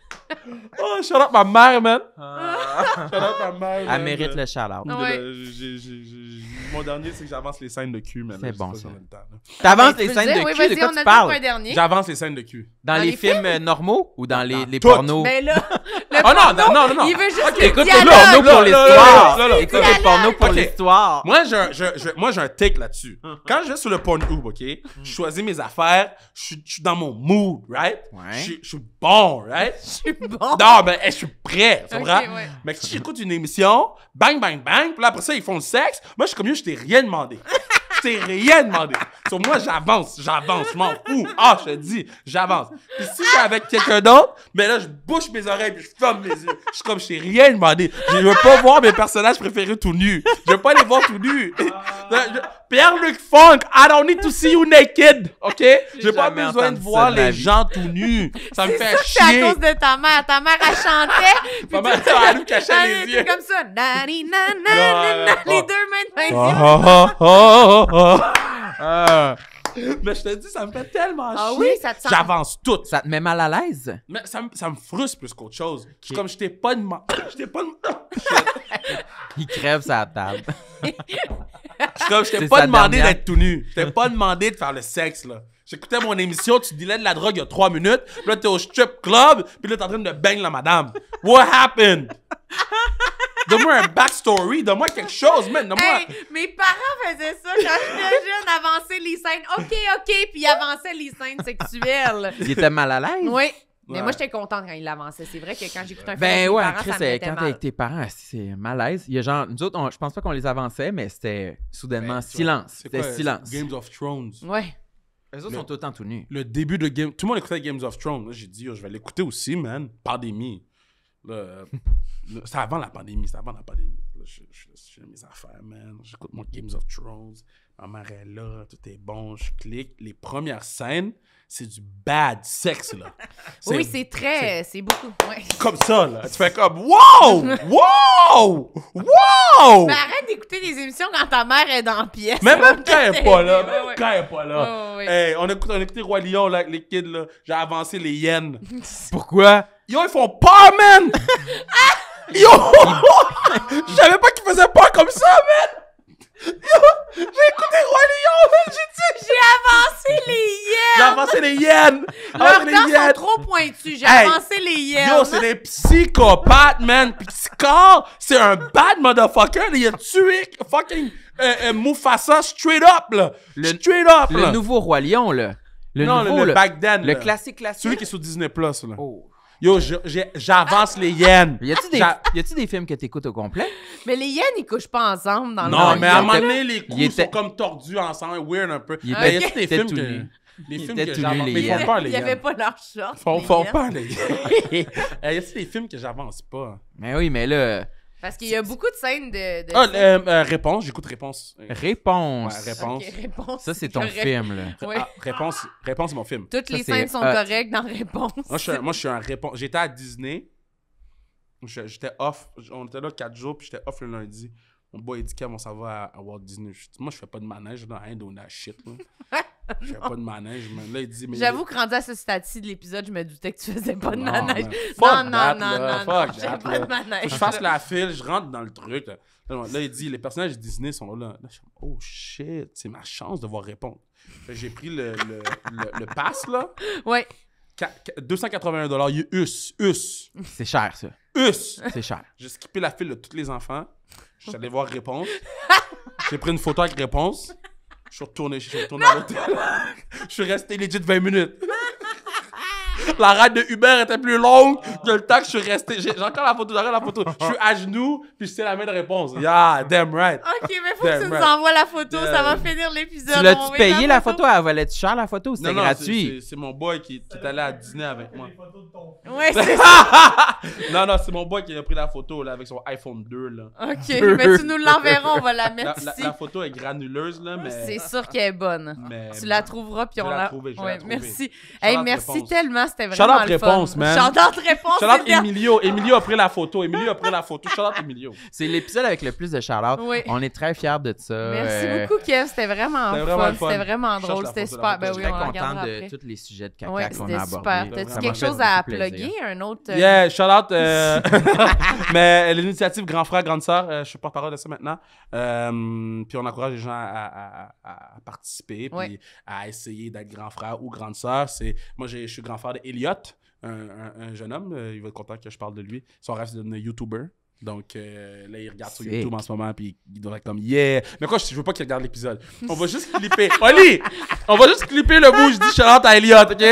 C: oh, shout out ma mère, man!
A: Ah.
C: shout out ma mère. Elle mérite le shout out. Mon dernier, c'est que j'avance les scènes de cul, man. C'est bon, ça.
B: T'avances ben, les scènes de cul, de quoi tu parles? J'avance les scènes de cul. Dans les films euh, normaux ou dans les pornos?
A: Mais ben là, Oh non, non, non, non! Il veut juste Écoute le porno pour
B: l'histoire! Écoute le porno pour l'histoire! Moi, j'ai un take là-dessus. Uh-huh. Quand je vais
C: sur le porno, oh, OK, je choisis mes affaires, je suis dans mon mood, right? Je suis bon, right? Non, mais je suis prêt, tu vrai. Mais si j'écoute une émission, bang, bang, bang, puis là, après ça, ils font le sexe, moi, je suis comme, mieux, je t'ai rien demandé. Je t'ai rien demandé. Sur moi, j'avance, j'avance, je m'en fous. Ah, je te dis, j'avance. Puis si je suis avec quelqu'un d'autre, mais ben là, je bouche mes oreilles puis je ferme mes yeux. Je suis comme, je rien demandé. Je veux pas voir mes personnages préférés tout nus. Je veux pas les voir tout nus. Ah. Pierre-Luc Funk, I don't need to see you naked, OK? J'ai pas besoin de voir les gens tout nus. Ça me fait chier. C'est à cause
A: de ta mère. Ta mère, elle chantait. Ma mère, elle nous cachait les yeux. comme ça. Ah, ah, les deux mains dans
D: les yeux.
B: Ah.
C: mais je te dis, ça me fait tellement ah chier. Oui, J'avance
B: tout. Ça te met mal à l'aise?
C: Mais ça, me- ça me frustre plus qu'autre chose. Je Comme je t'ai pas demandé Je t'ai pas
B: Il crève sa table. Je
C: comme, je t'ai pas demandé d'être tout nu. Je t'ai pas demandé de faire le sexe, là. J'écoutais mon émission, tu là de la drogue il y a trois minutes, puis là, t'es au strip club, puis là, t'es en train de bang la madame. What happened? Donne-moi un backstory, donne-moi quelque chose, man. Donne-moi.
A: mes parents faisaient ça quand j'étais jeune, avancer les scènes. OK, OK, puis ils avançaient les scènes sexuelles. Ils étaient mal à l'aise? Oui. Mais moi, j'étais contente quand ils l'avançaient. C'est vrai que quand j'écoutais un ben film. Ben ouais, mes parents, Chris, quand t'es avec
B: tes parents, c'est malaise. Il y a genre, nous autres, je pense pas qu'on les avançait, mais c'était soudainement ben, silence. C'était silence. Games
C: of Thrones. Ouais. Les autres sont autant tout nus. Le début de Game. Tout le monde écoutait Games of Thrones. J'ai dit, je vais l'écouter aussi, man. Pandémie. Le, euh, le, c'est avant la pandémie, c'est avant la pandémie. je, je, je, fais mes affaires, man. J'écoute mon Games of Thrones. Ah, là, tout est bon, je clique. Les premières scènes, c'est du bad sexe, là. oui, c'est
A: très, c'est beaucoup. Ouais.
C: Comme ça, là. Tu fais comme wow! Wow!
A: Wow! Mais arrête d'écouter les émissions quand ta mère est dans pièce. Mais même quand elle est pas là,
C: même quand elle est pas là. hey, on, écoute, on écoute Roi Lion, là, les kids, là. J'ai avancé les yens. Pourquoi? Yo, ils font pas, man! Ah! Yo! Je savais pas qu'ils faisaient pas comme ça, man! J'ai écouté Roi Lion, j'ai
A: dit. J'ai avancé les yens. J'ai avancé les yens. Leurs dents sont trop pointues. J'ai avancé les yens. Yo, c'est des
C: psychopathes, man. Psycho, c'est un bad motherfucker. Il a tué fucking euh, euh Mufasa straight up, là. Le,
B: straight up, Le nouveau Roi Lion, là. Le non, nouveau, le, back then, le classique classique. Celui qui est sur Disney Plus, là. Oh. Yo, j'avance les yens. Y a-tu des, des, films que t'écoutes au complet?
A: Mais les yens, ils couchent pas ensemble dans le Non, mais à un moment donné, les coups sont
C: comme tordus ensemble, weird un
B: peu. y a-tu des films que. Les films que j'avance. Mais ils font pas leur short. Ils font pas les yens.
C: Y a-tu des films que j'avance pas?
B: Mais oui, mais là.
A: Parce qu'il y a beaucoup de scènes de. Ah, euh,
B: euh, réponse, j'écoute réponse. Euh, réponse. réponse. Ça,
A: c'est ton film, là.
C: Ah, réponse, réponse, mon film. Toutes les scènes sont
A: correctes dans réponse.
C: Moi, je suis, un réponse. J'étais à Disney. J'étais off. On était là quatre jours, puis j'étais off le lundi. Mon boy, il dit, à, Walt Disney. moi, je fais pas de manège, là, rien de shit, Je fais pas de manège, il dit, J'avoue que rendu à
A: ce stade-ci de l'épisode, je me doutais que tu faisais pas de manège. Non, non, non, non, non, j'ai pas Je fasse la file,
C: je rentre dans le truc, là. il dit, les personnages Disney sont là. je suis oh shit, c'est ma chance de voir répondre. J'ai pris le, le, le, le, pass, là. Ouais. 281 US. US. C'est cher, ça. US. C'est cher. J'ai skippé la file de tous les enfants. J'allais voir réponse. J'ai pris une photo avec réponse. Je suis retourné, je suis retourné à l'hôtel. je suis resté legit 20 minutes la rate de Uber était plus longue que le temps que je suis resté. J'ai encore la photo, j'ai la photo. Je suis à genoux, puis je sais la même réponse.
B: Yeah, damn right. Ok, mais faut que tu nous envoies
C: la photo, ça va finir l'épisode. Tu l'as-tu payé la
B: photo? Elle valait-tu cher la photo ou c'était gratuit?
C: C'est mon boy qui, est allé à dîner avec moi. Ouais, c'est ça. non, non, c'est mon boy qui a pris la photo là, avec son iPhone 2. Là. Ok, mais tu nous l'enverras, on va la mettre la, photo est granuleuse, là, mais. C'est sûr qu'elle est bonne. tu la trouveras, puis on la. Je vais Merci. Hey, merci tellement c'était vraiment shout réponse,
A: man. shout réponse. shout
B: Emilio. Emilio a pris la photo. Emilio a pris la photo. Charlotte Emilio. C'est l'épisode avec le plus de Charlotte Oui. On est très fiers de ça. Merci euh, beaucoup,
A: Kev. C'était vraiment, C'était vraiment C'était vraiment drôle. C'était super. Ben oui, on est content de
B: tous les sujets de caca qu'on a c'était super. T'as-tu quelque chose à
D: applaudir, plugger? Un autre. Euh, yeah, Charlotte euh,
C: mais l'initiative Grand Frère, Grande Sœur, je suis porte-parole de ça maintenant. puis on encourage les gens à, participer, puis à essayer d'être grand frère ou grande sœur. C'est, moi, je suis grand frère parle un, jeune homme, euh, il va être content que je parle de lui. Son rêve, c'est de devenir YouTuber. Donc euh, là, il regarde sur YouTube en ce moment, puis il devrait être comme Yeah. Mais quoi, je, veux pas qu'il regarde l'épisode. On va juste clipper. Oli On va juste clipper le bout je dis Charlotte à Elliot, OK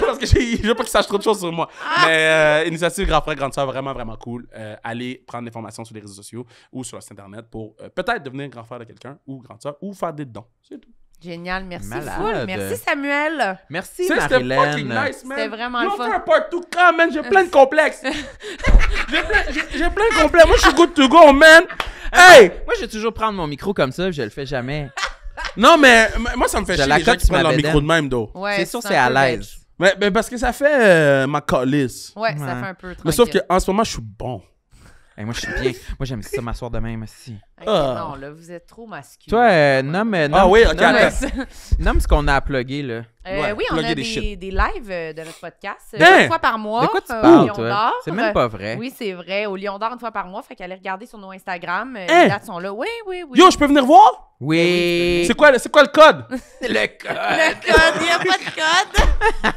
C: Parce que je veux pas qu'il sache trop de choses sur moi. Mais euh, initiative Grand Frère, Grande Soeur, vraiment, vraiment cool. allez prendre des formations sur les réseaux sociaux ou sur le internet pour peut-être devenir grand frère de quelqu'un ou grande soeur ou faire des dons. C'est tout.
A: Génial, merci Malade. Merci Samuel. Merci marie Nice, C'était vraiment le fun. faire un tout quand, même, j'ai plein de complexes. j'ai plein, de complexes. Moi, je suis good to
B: go, man. Hey! Moi, je vais toujours prendre mon micro comme ça, je le fais jamais. Non, mais moi, ça me fait chier les gens qui prennent leur micro de même, d'eau. Ouais, c'est sûr, c'est à l'aise. Mais, parce que ça fait euh, ma calice. Ouais, ça fait un peu tranquille. Mais sauf qu'en ce moment, je suis bon moi, je suis bien. moi, j'aime ça m'asseoir de même aussi. Non, ah.
A: là, vous êtes trop masculin. Toi, euh,
B: Ah oui, nomme ce qu'on a à plugger, là. Euh, oui, on a des,
A: des, lives euh, de notre podcast euh, hein? une fois par mois au Lion d'Or. C'est même pas vrai. Oui, c'est vrai. Au Lion d'Or, une fois par mois. Fait est regarder sur nos Instagram. Hein? Les dates sont là. Oui, oui,
C: oui. Yo, je peux venir voir? Oui. C'est quoi, le code?
B: le code. Le code. Il n'y a pas de code.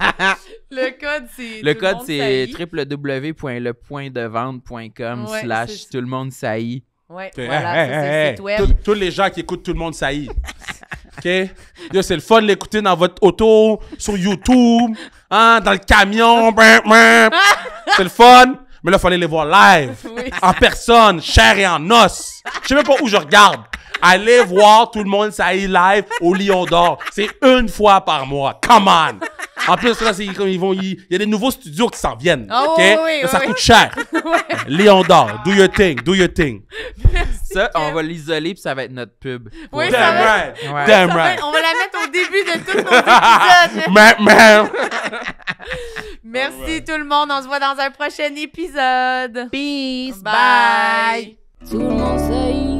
B: le code, c'est. Le code, c'est www.lepointdevente.com slash tout le monde saillit. Oui, voilà, c'est site web. Tous les gens qui écoutent tout le monde saillit. OK?
C: c'est le fun de l'écouter dans votre auto, sur YouTube, hein, dans le camion. C'est le fun. Mais là, il fallait les voir live, en personne, chair et en os. Je sais même pas où je regarde. Allez voir tout le monde, ça y est live au Lion d'Or. C'est une fois par mois. Come on! En plus, là, comme ils vont, il y a des nouveaux studios qui s'en viennent. Oh, OK? ça coûte cher. Lion d'Or, do your thing, do your thing.
B: Merci. Ça, on va l'isoler puis ça va être notre pub. Oui, Damn right! on
A: va la mettre au début de tous nos épisodes. Merci tout le monde. On se voit dans un prochain épisode. Peace! Bye. Tout le monde